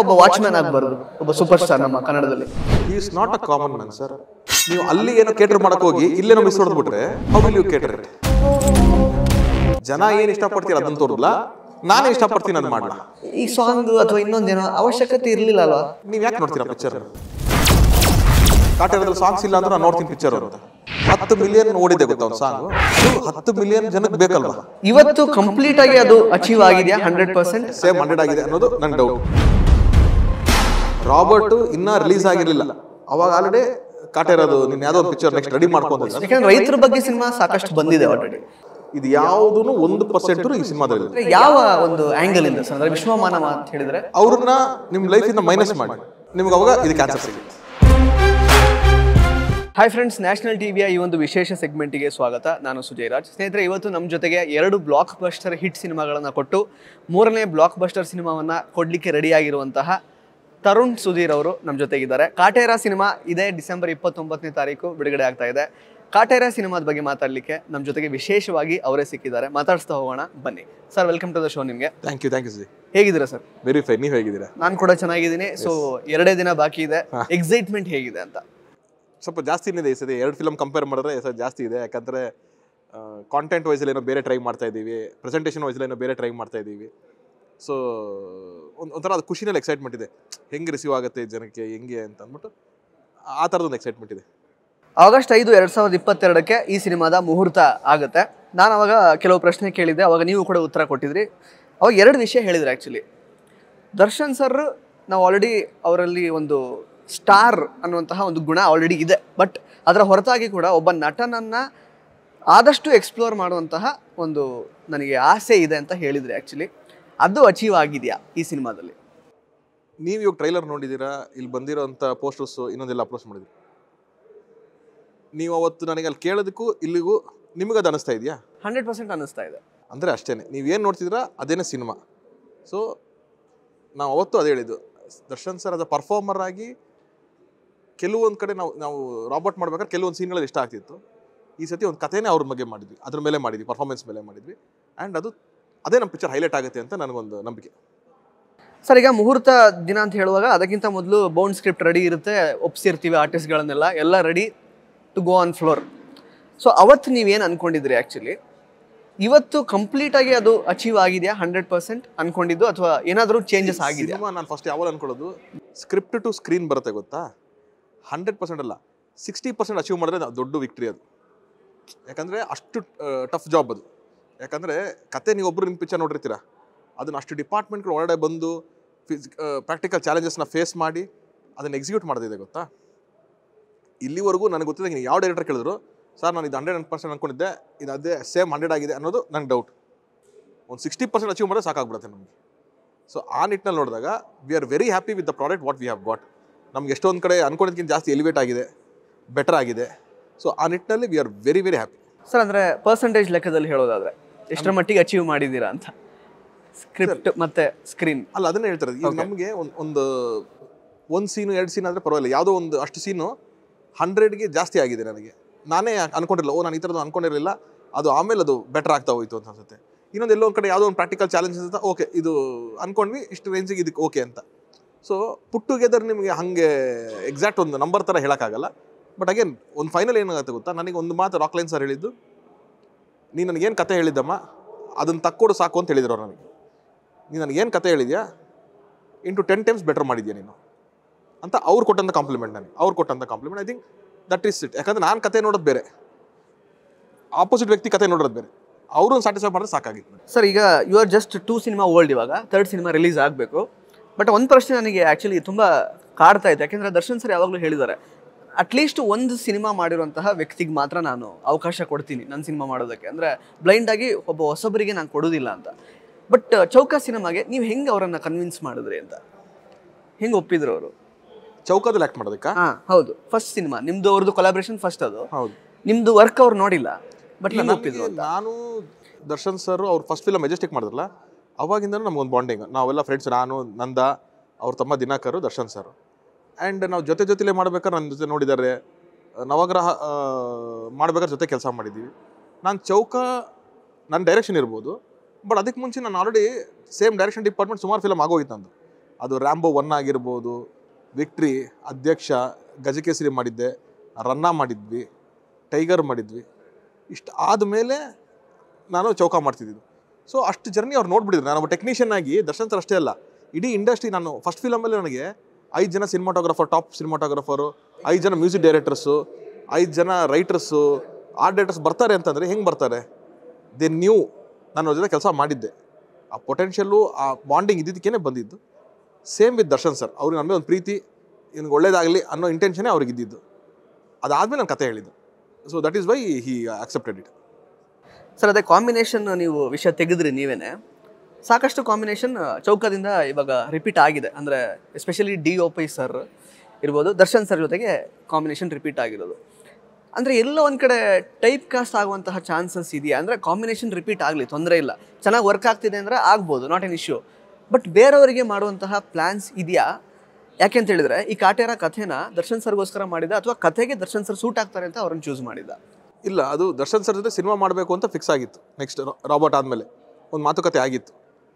ಒಬ್ಬ ವಾಚ್ಮ್ಯಾನ್ ಆಗಬಾರ್ದು ಒಬ್ಬ ಸೂಪರ್ ಸ್ಟಾರ್ ನಮ್ಮ ಕನ್ನಡದಲ್ಲಿ is not a common man sir ನೀವು ಅಲ್ಲಿ ಏನೋ ಕೇಟರ್ ಮಾಡಕ್ ಹೋಗಿ ಇಲ್ಲೇನೋ ಮಿಸ್ ಹೊಡೆದ್ಬಿಟ್ರೆ how will you cater it ಜನ ಏನು ಇಷ್ಟಪಡ್ತೀರ ಅದನ್ನ ತೋರಿಲ್ಲ ನಾನು ಇಷ್ಟಪಡ್ತೀನಿ ಅದು ಮಾಡಲ್ಲ ಈ ಸಾಂಗ್ ಅಥವಾ ಇನ್ನೊಂದೇನೋ ಅವಶ್ಯಕತೆ ಇರಲಿಲ್ಲ ಅಲ್ವಾ ನೀವು ಯಾಕೆ ನೋಡ್ತೀರಾ ಪಿಕ್ಚರ್ ಕಾಟೇರದಲ್ಲಿ ಸಾಂಗ್ಸ್ ಇಲ್ಲ ಅಂದ್ರೆ ನಾನು ನೋಡ್ತೀನಿ ಪಿಕ್ಚರ್ ಅಂತ ಹತ್ತು ಮಿಲಿಯನ್ ಓಡಿದೆ ಗೊತ್ತಾ ಒಂದು ಸಾಂಗ್ ಹತ್ತು ಮಿಲಿಯನ್ ಜನಕ್ಕೆ ಬೇಕಲ್ವಾ ಇವತ್ತು ಕಂಪ್ಲೀಟ್ ಆಗಿ ಅದು ಅಚೀವ್ ಆಗಿದೆಯಾ ಹಂಡ್ರೆಡ್ ಪರ್ಸೆಂಟ್ ಸೇಮ್ ಹಂಡ್ರೆಡ್ ಆಗಿದೆ ಅನ್ನೋದು ನನ್ನ ಡೌಟ್ ರಾಬರ್ಟ್ ಇನ್ನ ರಿಲೀಸ್ ಆಗಿರಲಿಲ್ಲ ಅವಾಗ ಆಲ್ರೆಡಿ ಕಾಟ ಇರೋದು ನಿನ್ನ ಯಾವ್ದೋ ಪಿಕ್ಚರ್ ನೆಕ್ಸ್ಟ್ ರೆಡಿ ಮಾಡ್ಕೊಂಡಿಲ್ಲ ಯಾಕಂದ್ರೆ ರೈತರ ಬಗ್ಗೆ ಸಿನಿಮಾ ಸಾಕಷ್ಟು ಬಂದಿದೆ ಆಲ್ರೆಡಿ ಇದು ಯಾವುದೂ ಒಂದು ಪರ್ಸೆಂಟ್ ಈ ಸಿನಿಮಾದಲ್ಲಿ ಯಾವ ಒಂದು ಆಂಗಲ್ ಇಂದ ಸರ್ ಅಂದ್ರೆ ವಿಶ್ವ ಮಾನವ ಅಂತ ಹೇಳಿದ್ರೆ ಅವ್ರನ್ನ ನಿಮ್ಮ ಇಂದ ಮೈನಸ್ ಮಾಡಿ ನಿಮ್ಗೆ ಅವಾಗ ಇದಕ್ಕೆ ಆನ್ಸರ್ ಸಿಗುತ್ತೆ ಹಾಯ್ ಫ್ರೆಂಡ್ಸ್ ನ್ಯಾಷನಲ್ ಟಿವಿಯ ಈ ಒಂದು ವಿಶೇಷ ಸೆಗ್ಮೆಂಟಿಗೆ ಸ್ವಾಗತ ನಾನು ಸುಜಯ್ ರಾಜ್ ಸ್ನೇಹಿತರೆ ಇವತ್ತು ನಮ್ಮ ಜೊತೆಗೆ ಎರಡು ಬ್ಲಾಕ್ ಬಸ್ಟರ್ ಹಿಟ್ ಸಿನಿಮಾಗಳನ್ನು ಕೊಟ್ಟು ಮೂರನೇ ಬ್ಲಾಕ್ ಬಸ್ಟರ್ ಸಿನಿಮಾವನ್ನು ಕೊಡಲಿಕ್ಕೆ ರೆಡಿಯಾಗಿರುವಂತಹ ತರುಣ್ ಸುಧೀರ್ ಅವರು ನಮ್ಮ ಜೊತೆಗಿದ್ದಾರೆ ಕಾಟೇರ ಸಿನಿಮಾ ಇದೇ ಡಿಸೆಂಬರ್ ಇಪ್ಪತ್ತೊಂಬತ್ತನೇ ತಾರೀಕು ಬಿಡುಗಡೆ ಆಗ್ತಾ ಇದೆ ಕಾಟೇರ ಸಿನಿಮಾದ ಬಗ್ಗೆ ಮಾತಾಡಲಿಕ್ಕೆ ನಮ್ಮ ಜೊತೆಗೆ ವಿಶೇಷವಾಗಿ ಅವರೇ ಸಿಕ್ಕಿದ್ದಾರೆ ಮಾತಾಡ್ತಾ ಹೋಗೋಣ ಬನ್ನಿ sir welcome to the show ನಿಮಗೆ thank you thank you sir ಹೇಗಿದ್ದೀರಾ ಸರ್ ವೆರಿ ಫೈನ್ ನೀವು ಹೇಗಿದ್ದೀರಾ ನಾನು ಕೂಡ ಚೆನ್ನಾಗಿದ್ದೀನಿ ಸೊ ಎರಡೇ ದಿನ ಬಾಕಿ ಇದೆ ಎಕ್ಸೈಟ್ಮೆಂಟ್ ಹೇಗಿದೆ ಅಂತ ಸ್ವಲ್ಪ ಜಾಸ್ತಿ ಇದೆ ಈ ಎರಡು ಫಿಲಮ್ ಕಂಪೇರ್ ಮಾಡಿದ್ರೆ ಸರ್ ಜಾಸ್ತಿ ಇದೆ ಯಾಕಂದರೆ ಕಾಂಟೆಂಟ್ ವೈಸಲ್ಲಿ ಏನೋ ಬೇರೆ ಟ್ರೈ ಮಾಡ್ತಾ ಇದ್ದೀವಿ ಪ್ರೆಸೆಂಟೇಷನ್ ವೈಸಲ್ಲಿ ಏನೋ ಬೇರೆ ಟ್ರೈ ಮಾಡ್ತಾ ಇದ್ದೀವಿ ಸೊ ಒಂದು ಒಂಥರ ಅದು ಖುಷಿನಲ್ಲಿ ಎಕ್ಸೈಟ್ಮೆಂಟ್ ಇದೆ ಹೆಂಗೆ ರಿಸೀವ್ ಆಗುತ್ತೆ ಜನಕ್ಕೆ ಹೆಂಗೆ ಅಂತ ಅಂದ್ಬಿಟ್ಟು ಆ ಥರದೊಂದು ಎಕ್ಸೈಟ್ಮೆಂಟ್ ಇದೆ ಆಗಸ್ಟ್ ಐದು ಎರಡು ಸಾವಿರದ ಇಪ್ಪತ್ತೆರಡಕ್ಕೆ ಈ ಸಿನಿಮಾದ ಮುಹೂರ್ತ ಆಗುತ್ತೆ ನಾನು ಅವಾಗ ಕೆಲವು ಪ್ರಶ್ನೆ ಕೇಳಿದ್ದೆ ಅವಾಗ ನೀವು ಕೂಡ ಉತ್ತರ ಕೊಟ್ಟಿದ್ರಿ ಅವಾಗ ಎರಡು ವಿಷಯ ಹೇಳಿದ್ರು ಆ್ಯಕ್ಚುಲಿ ದರ್ಶನ್ ಸರ್ ನಾವು ಆಲ್ರೆಡಿ ಅವರಲ್ಲಿ ಒಂದು ಸ್ಟಾರ್ ಅನ್ನುವಂತಹ ಒಂದು ಗುಣ ಆಲ್ರೆಡಿ ಇದೆ ಬಟ್ ಅದರ ಹೊರತಾಗಿ ಕೂಡ ಒಬ್ಬ ನಟನನ್ನು ಆದಷ್ಟು ಎಕ್ಸ್ಪ್ಲೋರ್ ಮಾಡುವಂತಹ ಒಂದು ನನಗೆ ಆಸೆ ಇದೆ ಅಂತ ಹೇಳಿದರೆ ಆ್ಯಕ್ಚುಲಿ ಅದು ಅಚೀವ್ ಆಗಿದೆಯಾ ಈ ಸಿನಿಮಾದಲ್ಲಿ ನೀವು ಇವಾಗ ಟ್ರೈಲರ್ ನೋಡಿದ್ದೀರಾ ಇಲ್ಲಿ ಬಂದಿರೋಂಥ ಪೋಸ್ಟರ್ಸು ಇನ್ನೊಂದೆಲ್ಲ ಅಪ್ರೋಚ್ ಮಾಡಿದ್ರಿ ನೀವು ಅವತ್ತು ನನಗೆ ಅಲ್ಲಿ ಕೇಳೋದಕ್ಕೂ ಇಲ್ಲಿಗೂ ನಿಮಗೆ ಅದು ಅನಿಸ್ತಾ ಇದೆಯಾ ಹಂಡ್ರೆಡ್ ಪರ್ಸೆಂಟ್ ಅನ್ನಿಸ್ತಾ ಇದೆ ಅಂದರೆ ಅಷ್ಟೇ ನೀವೇನು ನೋಡ್ತಿದ್ದೀರಾ ಅದೇನೇ ಸಿನಿಮಾ ಸೊ ನಾವು ಅವತ್ತು ಅದು ಹೇಳಿದ್ದು ದರ್ಶನ್ ಸರ್ ಅದ ಪರ್ಫಾರ್ಮರ್ ಆಗಿ ಕೆಲವೊಂದು ಕಡೆ ನಾವು ನಾವು ರಾಬರ್ಟ್ ಮಾಡ್ಬೇಕಾದ್ರೆ ಕೆಲವೊಂದು ಸೀನ್ಗಳಲ್ಲಿ ಇಷ್ಟ ಆಗ್ತಿತ್ತು ಈ ಸತಿ ಒಂದು ಕಥೆನೇ ಅವ್ರ ಬಗ್ಗೆ ಮಾಡಿದ್ವಿ ಅದ್ರ ಮೇಲೆ ಮಾಡಿದ್ವಿ ಪರ್ಫಾರ್ಮೆನ್ಸ್ ಮೇಲೆ ಮಾಡಿದ್ವಿ ಆ್ಯಂಡ್ ಅದು ಅದೇ ನಮ್ಮ ಪಿಕ್ಚರ್ ಹೈಲೈಟ್ ಆಗುತ್ತೆ ಅಂತ ನನಗೊಂದು ನಂಬಿಕೆ ಸರ್ ಈಗ ಮುಹೂರ್ತ ದಿನ ಅಂತ ಹೇಳುವಾಗ ಅದಕ್ಕಿಂತ ಮೊದಲು ಬೌಂಡ್ ಸ್ಕ್ರಿಪ್ಟ್ ರೆಡಿ ಇರುತ್ತೆ ಒಪ್ಸಿರ್ತೀವಿ ಆರ್ಟಿಸ್ಟ್ಗಳನ್ನೆಲ್ಲ ಎಲ್ಲ ready to go on floor so ಅವತ್ತು ನೀವೇನು ಅಂದ್ಕೊಂಡಿದ್ರಿ ಆ್ಯಕ್ಚುಲಿ ಇವತ್ತು ಕಂಪ್ಲೀಟಾಗಿ ಅದು ಅಚೀವ್ ಆಗಿದೆಯಾ ಹಂಡ್ರೆಡ್ ಪರ್ಸೆಂಟ್ ಅಂದ್ಕೊಂಡಿದ್ದು ಅಥವಾ ಏನಾದರೂ ಚೇಂಜಸ್ ಆಗಿದೆ ನಾನು ಫಸ್ಟ್ ಯಾವಾಗ ಅಂದ್ಕೊಳ್ಳೋದು ಸ್ಕ್ರಿಪ್ಟ್ ಟು ಸ್ಕ್ರೀನ್ ಬರುತ್ತೆ ಗೊತ್ತಾ ಹಂಡ್ರೆಡ್ ಪರ್ಸೆಂಟ್ ಅಲ್ಲ ಸಿಕ್ಸ್ಟಿ ಪರ್ಸೆಂಟ್ ಅಚೀವ್ ಮಾಡಿದ್ರೆ ದೊಡ್ಡ ವಿಕ್ಟ್ರಿ ಅದು ಯಾಕಂದರೆ ಅಷ್ಟು ಟಫ್ ಜಾಬ್ ಅದು ಯಾಕಂದರೆ ಕತೆ ನೀವೊಬ್ಬರು ನಿಮ್ಮ ಪಿಚ್ಚರ್ ನೋಡಿರ್ತೀರಾ ಅದನ್ನು ಅಷ್ಟು ಡಿಪಾರ್ಟ್ಮೆಂಟ್ಗಳು ಒಳಗಡೆ ಬಂದು ಫಿಸ್ ಪ್ರಾಕ್ಟಿಕಲ್ ಚಾಲೆಂಜಸ್ನ ಫೇಸ್ ಮಾಡಿ ಅದನ್ನು ಎಕ್ಸಿಕ್ಯೂಟ್ ಮಾಡೋದಿದೆ ಗೊತ್ತಾ ಇಲ್ಲಿವರೆಗೂ ನನಗೆ ಗೊತ್ತಿದೆ ನೀವು ಯಾವ ಡೈರೆಕ್ಟರ್ ಕೇಳಿದ್ರು ಸರ್ ನಾನು ಇದು ಹಂಡ್ರೆಡ್ ಪರ್ಸೆಂಟ್ ಅಂದ್ಕೊಂಡಿದ್ದೆ ಇದು ಅದೇ ಸೇಮ್ ಹಂಡ್ರೆಡ್ ಆಗಿದೆ ಅನ್ನೋದು ನನಗೆ ಡೌಟ್ ಒಂದು ಸಿಕ್ಸ್ಟಿ ಪರ್ಸೆಂಟ್ ಅಚೀವ್ ಮಾಡಿದ್ರೆ ಸಾಕಾಗ್ಬಿಡುತ್ತೆ ನಮಗೆ ಸೊ ಆ ನಿಟ್ಟಿನಲ್ಲಿ ನೋಡಿದಾಗ we are very happy with the product what we have got ನಮ್ಗೆ ಎಷ್ಟೊಂದು ಕಡೆ ಅನ್ಕೊಂಡಿದ್ಕಿಂತ ಜಾಸ್ತಿ ಎಲಿವೇಟ್ ಆಗಿದೆ ಬೆಟರ್ ಆಗಿದೆ ಸೊ ಆ ನಿಟ್ಟಿನಲ್ಲಿ we are very very happy sir ಅಂದರೆ ಪರ್ಸೆಂಟೇಜ್ ಲೆಕ್ಕದಲ್ಲಿ ಹೇಳೋದಾದರೆ ಎಷ್ಟರ ಮಟ್ಟಿಗೆ ಅಚೀವ್ ಮಾಡಿದ್ದೀರಾ ಅಂತ ಸ್ಕ್ರಿಪ್ಟ್ ಮತ್ತೆ ಸ್ಕ್ರೀನ್ ಅಲ್ಲ ಅದನ್ನ ಹೇಳ್ತಾರೆ ಈಗ ನಮಗೆ ಒಂದು ಒಂದು ಸೀನು ಎರಡು ಸೀನ್ ಆದರೆ ಪರವಾಗಿಲ್ಲ ಯಾವುದೋ ಒಂದು ಅಷ್ಟು ಸೀನು ಹಂಡ್ರೆಡ್ಗೆ ಜಾಸ್ತಿ ಆಗಿದೆ ನನಗೆ ನಾನೇ ಅನ್ಕೊಂಡಿಲ್ಲ ಓ ನಾನು ಈ ಥರದ್ದು ಅನ್ಕೊಂಡಿರಲಿಲ್ಲ ಅದು ಆಮೇಲೆ ಅದು ಬೆಟರ್ ಆಗ್ತಾ ಹೋಯಿತು ಅಂತ ಅನ್ಸುತ್ತೆ ಇನ್ನೊಂದು ಎಲ್ಲೋ ಒಂದು ಕಡೆ ಯಾವುದೋ ಒಂದು ಪ್ರಾಕ್ಟಿಕಲ್ ಚಾಲೆಂಜ್ ಅಂತ ಓಕೆ ಇದು ಅನ್ಕೊಂಡ್ವಿ ಇಷ್ಟು ರೇಂಜಿಗೆ ಇದಕ್ಕೆ ಓಕೆ ಅಂತ ಸೊ ಪುಟ್ ಟುಗೆದರ್ ನಿಮಗೆ ಹಾಗೆ ಎಕ್ಸಾಕ್ಟ್ ಒಂದು ನಂಬರ್ ಥರ ಹೇಳೋಕ್ಕಾಗಲ್ಲ ಬಟ್ ಅಗೇನ್ ಒಂದು ಫೈನಲ್ ಏನಾಗುತ್ತೆ ಗೊತ್ತಾ ನನಗೆ ಒಂದು ಮಾತು ರಾಕ್ಲೈನ್ ಸರ್ ಹೇಳಿದ್ದು ನೀನು ನನಗೇನು ಕತೆ ಹೇಳಿದ್ದಮ್ಮ ಅದನ್ನು ತಕ್ಕೊಡು ಸಾಕು ಅಂತ ಹೇಳಿದ್ರು ನನಗೆ ನೀನು ನನಗೇನು ಕತೆ ಹೇಳಿದ್ಯಾ ಇಂಟು ಟೆನ್ ಟೈಮ್ಸ್ ಬೆಟರ್ ಮಾಡಿದ್ಯಾ ನೀನು ಅಂತ ಅವ್ರು ಕೊಟ್ಟಂಥ ಕಾಂಪ್ಲಿಮೆಂಟ್ ನನಗೆ ಅವ್ರು ಕೊಟ್ಟಂಥ compliment I think that is it ಯಾಕಂದರೆ ನಾನು ಕತೆ ನೋಡೋದು ಬೇರೆ ಆಪೋಸಿಟ್ ವ್ಯಕ್ತಿ ಕತೆ ನೋಡೋದು ಬೇರೆ ಅವರು ಸ್ಯಾಟಿಸ್ಫೈ ಮಾಡಿದ್ರೆ ಸಾಕಾಗಿತ್ತು ಸರ್ ಈಗ you are just two cinema old ಇವಾಗ ಥರ್ಡ್ ಸಿನಿಮಾ ರಿಲೀಸ್ ಆಗಬೇಕು ಬಟ್ ಒಂದು ಪ್ರಶ್ನೆ ನನಗೆ ಆ್ಯಕ್ಚುಲಿ ತುಂಬ ಕಾಡ್ತಾ ಇದೆ ಯಾಕೆಂದರೆ ದರ್ಶನ್ ಸರ್ ಯಾವಾಗಲೂ ಹೇಳಿದ್ದಾರೆ ಅಟ್ಲೀಸ್ಟ್ ಒಂದು ಸಿನಿಮಾ ಮಾಡಿರುವಂತಹ ವ್ಯಕ್ತಿಗೆ ಮಾತ್ರ ನಾನು ಅವಕಾಶ ಕೊಡ್ತೀನಿ ನನ್ನ ಸಿನಿಮಾ ಮಾಡೋದಕ್ಕೆ ಅಂದರೆ ಬ್ಲೈಂಡಾಗಿ ಒಬ್ಬ ಹೊಸಬರಿಗೆ ನಾನು ಕೊಡೋದಿಲ್ಲ ಅಂತ ಬಟ್ ಚೌಕ ಸಿನಿಮಾಗೆ ನೀವು ಹೆಂಗೆ ಅವರನ್ನು ಕನ್ವಿನ್ಸ್ ಮಾಡಿದ್ರಿ ಅಂತ ಹೆಂಗೆ ಒಪ್ಪಿದ್ರು ಅವರು ಚೌಕದಲ್ಲಿ ಆಕ್ಟ್ ಮಾಡೋದಕ್ಕೆ ಹಾಂ ಹೌದು ಫಸ್ಟ್ ಸಿನಿಮಾ ನಿಮ್ದು ಅವ್ರದ್ದು ಕೊಲಾಬ್ರೇಷನ್ ಫಸ್ಟ್ ಅದು ಹೌದು ನಿಮ್ದು ವರ್ಕ್ ಅವ್ರು ನೋಡಿಲ್ಲ ಬಟ್ ನಾನು ಒಪ್ಪಿದ್ರು ನಾನು ದರ್ಶನ್ ಸರ್ ಅವ್ರು ಫಸ್ಟ್ ಫಿಲಮ್ ಮೆಜೆಸ್ಟಿಕ್ ಮಾಡಿದ್ರಲ್ಲ ಅವಾಗಿಂದ ನಮ್ಗೊಂದು ಬಾಂಡಿಂಗ್ ನಾವೆಲ್ಲ ಫ್ರೆಂಡ್ಸ್ ನಾನು ನಂದ ಅವ್ರ ತಮ್ಮ ದಿನಾಕರು ದರ್ಶನ್ ಸರ್ ಆ್ಯಂಡ್ ನಾವು ಜೊತೆ ಜೊತೆಲೇ ಮಾಡ್ಬೇಕಾದ್ರೆ ನನ್ನ ಜೊತೆ ನೋಡಿದ್ದಾರೆ ನವಗ್ರಹ ಮಾಡ್ಬೇಕಾದ್ರೆ ಜೊತೆ ಕೆಲಸ ಮಾಡಿದ್ದೀವಿ ನಾನು ಚೌಕ ನನ್ನ ಡೈರೆಕ್ಷನ್ ಇರ್ಬೋದು ಬಟ್ ಅದಕ್ಕೆ ಮುಂಚೆ ನಾನು ಆಲ್ರೆಡಿ ಸೇಮ್ ಡೈರೆಕ್ಷನ್ ಡಿಪಾರ್ಟ್ಮೆಂಟ್ ಸುಮಾರು ಫಿಲಮ್ ಆಗೋಗಿತ್ತು ನಂದು ಅದು ರ್ಯಾಂಬೋ ಒನ್ ಆಗಿರ್ಬೋದು ವಿಕ್ಟ್ರಿ ಅಧ್ಯಕ್ಷ ಗಜಕೇಸರಿ ಮಾಡಿದ್ದೆ ರನ್ನ ಮಾಡಿದ್ವಿ ಟೈಗರ್ ಮಾಡಿದ್ವಿ ಇಷ್ಟು ಆದಮೇಲೆ ನಾನು ಚೌಕ ಮಾಡ್ತಿದ್ದಿದ್ದು ಸೊ ಅಷ್ಟು ಜರ್ನಿ ಅವ್ರು ನೋಡ್ಬಿಟ್ಟಿದ್ರು ನಾನು ಒಬ್ಬ ಟೆಕ್ನಿಷಿಯನ್ ಆಗಿ ದರ್ಶನ್ ಸರ್ ಅಷ್ಟೇ ಅಲ್ಲ ಇಡೀ ಇಂಡಸ್ಟ್ರಿ ನಾನು ಫಸ್ಟ್ ಫಿಲಮಲ್ಲಿ ನನಗೆ ಐದು ಜನ ಸಿನಿಮಾಟೋಗ್ರಫರ್ ಟಾಪ್ ಸಿನಿಮಾಟೋಗ್ರಫರು ಐದು ಜನ ಮ್ಯೂಸಿಕ್ ಡೈರೆಕ್ಟರ್ಸು ಐದು ಜನ ರೈಟರ್ಸು ಆರ್ಟ್ ಡೈರೆಕ್ಟರ್ಸ್ ಬರ್ತಾರೆ ಅಂತಂದರೆ ಹೆಂಗೆ ಬರ್ತಾರೆ ದೆ ನ್ಯೂ ನಾನು ಅವ್ರ ಕೆಲಸ ಮಾಡಿದ್ದೆ ಆ ಪೊಟೆನ್ಷಿಯಲ್ಲು ಆ ಬಾಂಡಿಂಗ್ ಇದ್ದಿದ್ದಕ್ಕೇನೆ ಬಂದಿದ್ದು ಸೇಮ್ ವಿತ್ ದರ್ಶನ್ ಸರ್ ಅವ್ರಿಗೆ ನಮಗೆ ಒಂದು ಪ್ರೀತಿ ಏನು ಒಳ್ಳೇದಾಗಲಿ ಅನ್ನೋ ಇಂಟೆನ್ಷನೇ ಅವ್ರಿಗೆ ಇದ್ದಿದ್ದು ಅದಾದಮೇಲೆ ನಾನು ಕತೆ ಹೇಳಿದ್ದು so that is why he accepted it sir ಅದೇ ಕಾಂಬಿನೇಷನ್ ನೀವು ವಿಷಯ ತೆಗೆದ್ರಿ ನೀವೇನೆ ಸಾಕಷ್ಟು ಕಾಂಬಿನೇಷನ್ ಚೌಕದಿಂದ ಇವಾಗ ರಿಪೀಟ್ ಆಗಿದೆ ಅಂದರೆ especially D O P sir ಇರ್ಬೋದು ದರ್ಶನ್ ಸರ್ ಜೊತೆಗೆ ಕಾಂಬಿನೇಷನ್ ರಿಪೀಟ್ ಆಗಿರೋದು ಅಂದರೆ ಎಲ್ಲೋ ಒಂದು ಕಡೆ ಟೈಪ್ ಕಾಸ್ಟ್ ಆಗುವಂತಹ ಚಾನ್ಸಸ್ ಇದೆಯಾ ಅಂದರೆ ಕಾಂಬಿನೇಷನ್ ರಿಪೀಟ್ ಆಗಲಿ ತೊಂದರೆ ಇಲ್ಲ ಚೆನ್ನಾಗಿ ವರ್ಕ್ ಆಗ್ತಿದೆ ಅಂದರೆ ಆಗ್ಬೋದು ನಾಟ್ ಎನ್ ಇಶ್ಯೂ ಬಟ್ ಬೇರೆಯವರಿಗೆ ಮಾಡುವಂತಹ ಪ್ಲ್ಯಾನ್ಸ್ ಇದೆಯಾ ಯಾಕೆ ಅಂತ ಹೇಳಿದ್ರೆ ಈ ಕಾಟೇರ ಕಥೆನ ದರ್ಶನ್ ಸರ್ಗೋಸ್ಕರ ಮಾಡಿದ ಅಥವಾ ಕಥೆಗೆ ದರ್ಶನ್ ಸರ್ ಸೂಟ್ ಆಗ್ತಾರೆ ಅಂತ ಅವ್ರನ್ನ ಚೂಸ್ ಮಾಡಿದ ಇಲ್ಲ ಅದು ದರ್ಶನ್ ಸರ್ ಜೊತೆ ಸಿನಿಮಾ ಮಾಡಬೇಕು ಅಂತ ಫಿಕ್ಸ್ ಆಗಿತ್ತು ನೆಕ್ಸ್ಟ್ ರಾಬರ್ಟ್ ಆದಮೇಲೆ ಒಂದು ಮಾತುಕತೆ ಆಗಿತ್ತು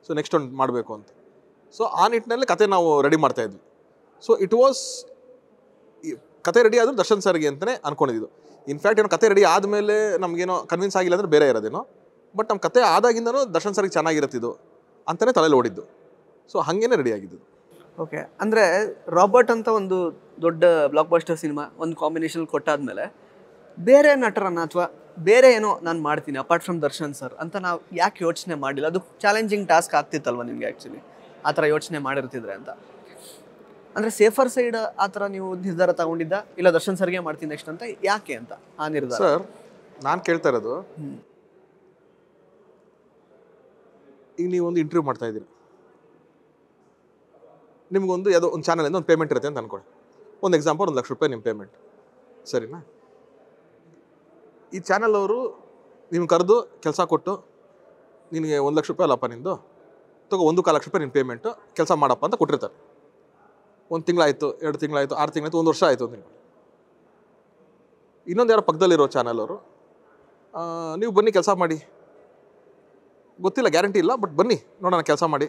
ಸೊ ನೆಕ್ಸ್ಟ್ ಒಂದು ಮಾಡಬೇಕು ಅಂತ ಸೊ ಆ ನಿಟ್ಟಿನಲ್ಲಿ ಕತೆ ನಾವು ರೆಡಿ ಮಾಡ್ತಾ ಸೊ ಇಟ್ ವಾಸ್ ಕತೆ ರೆಡಿ ಆದರೂ ದರ್ಶನ್ ಸರ್ಗೆ ಅಂತಲೇ ಅಂದ್ಕೊಂಡಿದ್ದು ಇನ್ಫ್ಯಾಕ್ಟ್ ಏನೋ ಕತೆ ರೆಡಿ ಆದಮೇಲೆ ನಮಗೇನೋ ಕನ್ವಿನ್ಸ್ ಆಗಿಲ್ಲ ಅಂದರೆ ಬೇರೆ ಇರೋದೇನೋ ಬಟ್ ನಮ್ಮ ಕತೆ ಆದಾಗಿಂದನೂ ದರ್ಶನ್ ಸರ್ಗೆ ಚೆನ್ನಾಗಿರುತ್ತಿದ್ದು ಅಂತಲೇ ತಲೆಯಲ್ಲಿ ಓಡಿದ್ದು ಸೊ ಹಾಗೇನೆ ರೆಡಿ ಆಗಿದ್ದು ಓಕೆ ಅಂದರೆ ರಾಬರ್ಟ್ ಅಂತ ಒಂದು ದೊಡ್ಡ ಬ್ಲಾಕ್ ಬಸ್ಟರ್ ಸಿನಿಮಾ ಒಂದು ಕಾಂಬಿನೇಷನ್ ಕೊಟ್ಟಾದ್ಮೇಲೆ ಬೇರೆ ನಟರನ್ನ ಅಥವಾ ಬೇರೆ ಏನೋ ನಾನು ಮಾಡ್ತೀನಿ ಅಪಾರ್ಟ್ ಫ್ರಮ್ ದರ್ಶನ್ ಸರ್ ಅಂತ ನಾವು ಯಾಕೆ ಯೋಚನೆ ಮಾಡಿಲ್ಲ ಅದು ಚಾಲೆಂಜಿಂಗ್ ಟಾಸ್ಕ್ ಆಗ್ತಿತ್ತಲ್ವ ನಿಮಗೆ ಆ್ಯಕ್ಚುಲಿ ಆ ಥರ ಯೋಚನೆ ಮಾಡಿರ್ತಿದ್ರೆ ಅಂತ ಅಂದರೆ ಸೇಫರ್ ಸೈಡ್ ಆ ಥರ ನೀವು ನಿರ್ಧಾರ ತಗೊಂಡಿದ್ದ ಇಲ್ಲ ದರ್ಶನ್ ಸರ್ಗೆ ಮಾಡ್ತೀನಿ ನೆಕ್ಸ್ಟ್ ಅಂತ ಯಾಕೆ ಅಂತ ಆ ನಿರ್ಧಾರ ಸರ್ ನಾನು ಕೇಳ್ತಾ ಇರೋದು ಈಗ ಒಂದು ಇಂಟರ್ವ್ಯೂ ಮಾಡ್ತಾ ಇದ್ದೀರಿ ನಿಮ್ಗೊಂದು ಯಾವುದೋ ಒಂದು ಇಂದ ಒಂದು ಪೇಮೆಂಟ್ ಇರುತ್ತೆ ಅಂತ ಅನ್ಕೊಳ್ಳಿ ಒಂದು ಎಕ್ಸಾಂಪಲ್ ಒಂದು ಲಕ್ಷ ರೂಪಾಯಿ ನಿಮ್ಮ ಪೇಮೆಂಟ್ ಸರಿನಾ ಈ ಚಾನಲ್ ಅವರು ನಿಮ್ಗೆ ಕರೆದು ಕೆಲಸ ಕೊಟ್ಟು ನಿನಗೆ ಒಂದು ಲಕ್ಷ ರೂಪಾಯಿ ಅಲ್ಲಪ್ಪ ನಿಂದು ತಗೋ ಒಂದು ಕಾಲು ಲಕ್ಷ ರೂಪಾಯಿ ನಿಮ್ಮ ಪೇಮೆಂಟು ಕೆಲಸ ಮಾಡಪ್ಪ ಅಂತ ಕೊಟ್ಟಿರ್ತಾರೆ ಒಂದು ತಿಂಗಳಾಯಿತು ಎರಡು ತಿಂಗಳಾಯಿತು ಆರು ತಿಂಗಳಾಯ್ತು ಒಂದು ವರ್ಷ ಆಯಿತು ಅಂತ ಇನ್ನೊಂದು ಯಾರೋ ಪಕ್ಕದಲ್ಲಿರೋ ಚಾನಲ್ ಅವರು ನೀವು ಬನ್ನಿ ಕೆಲಸ ಮಾಡಿ ಗೊತ್ತಿಲ್ಲ ಗ್ಯಾರಂಟಿ ಇಲ್ಲ ಬಟ್ ಬನ್ನಿ ನೋಡೋಣ ಕೆಲಸ ಮಾಡಿ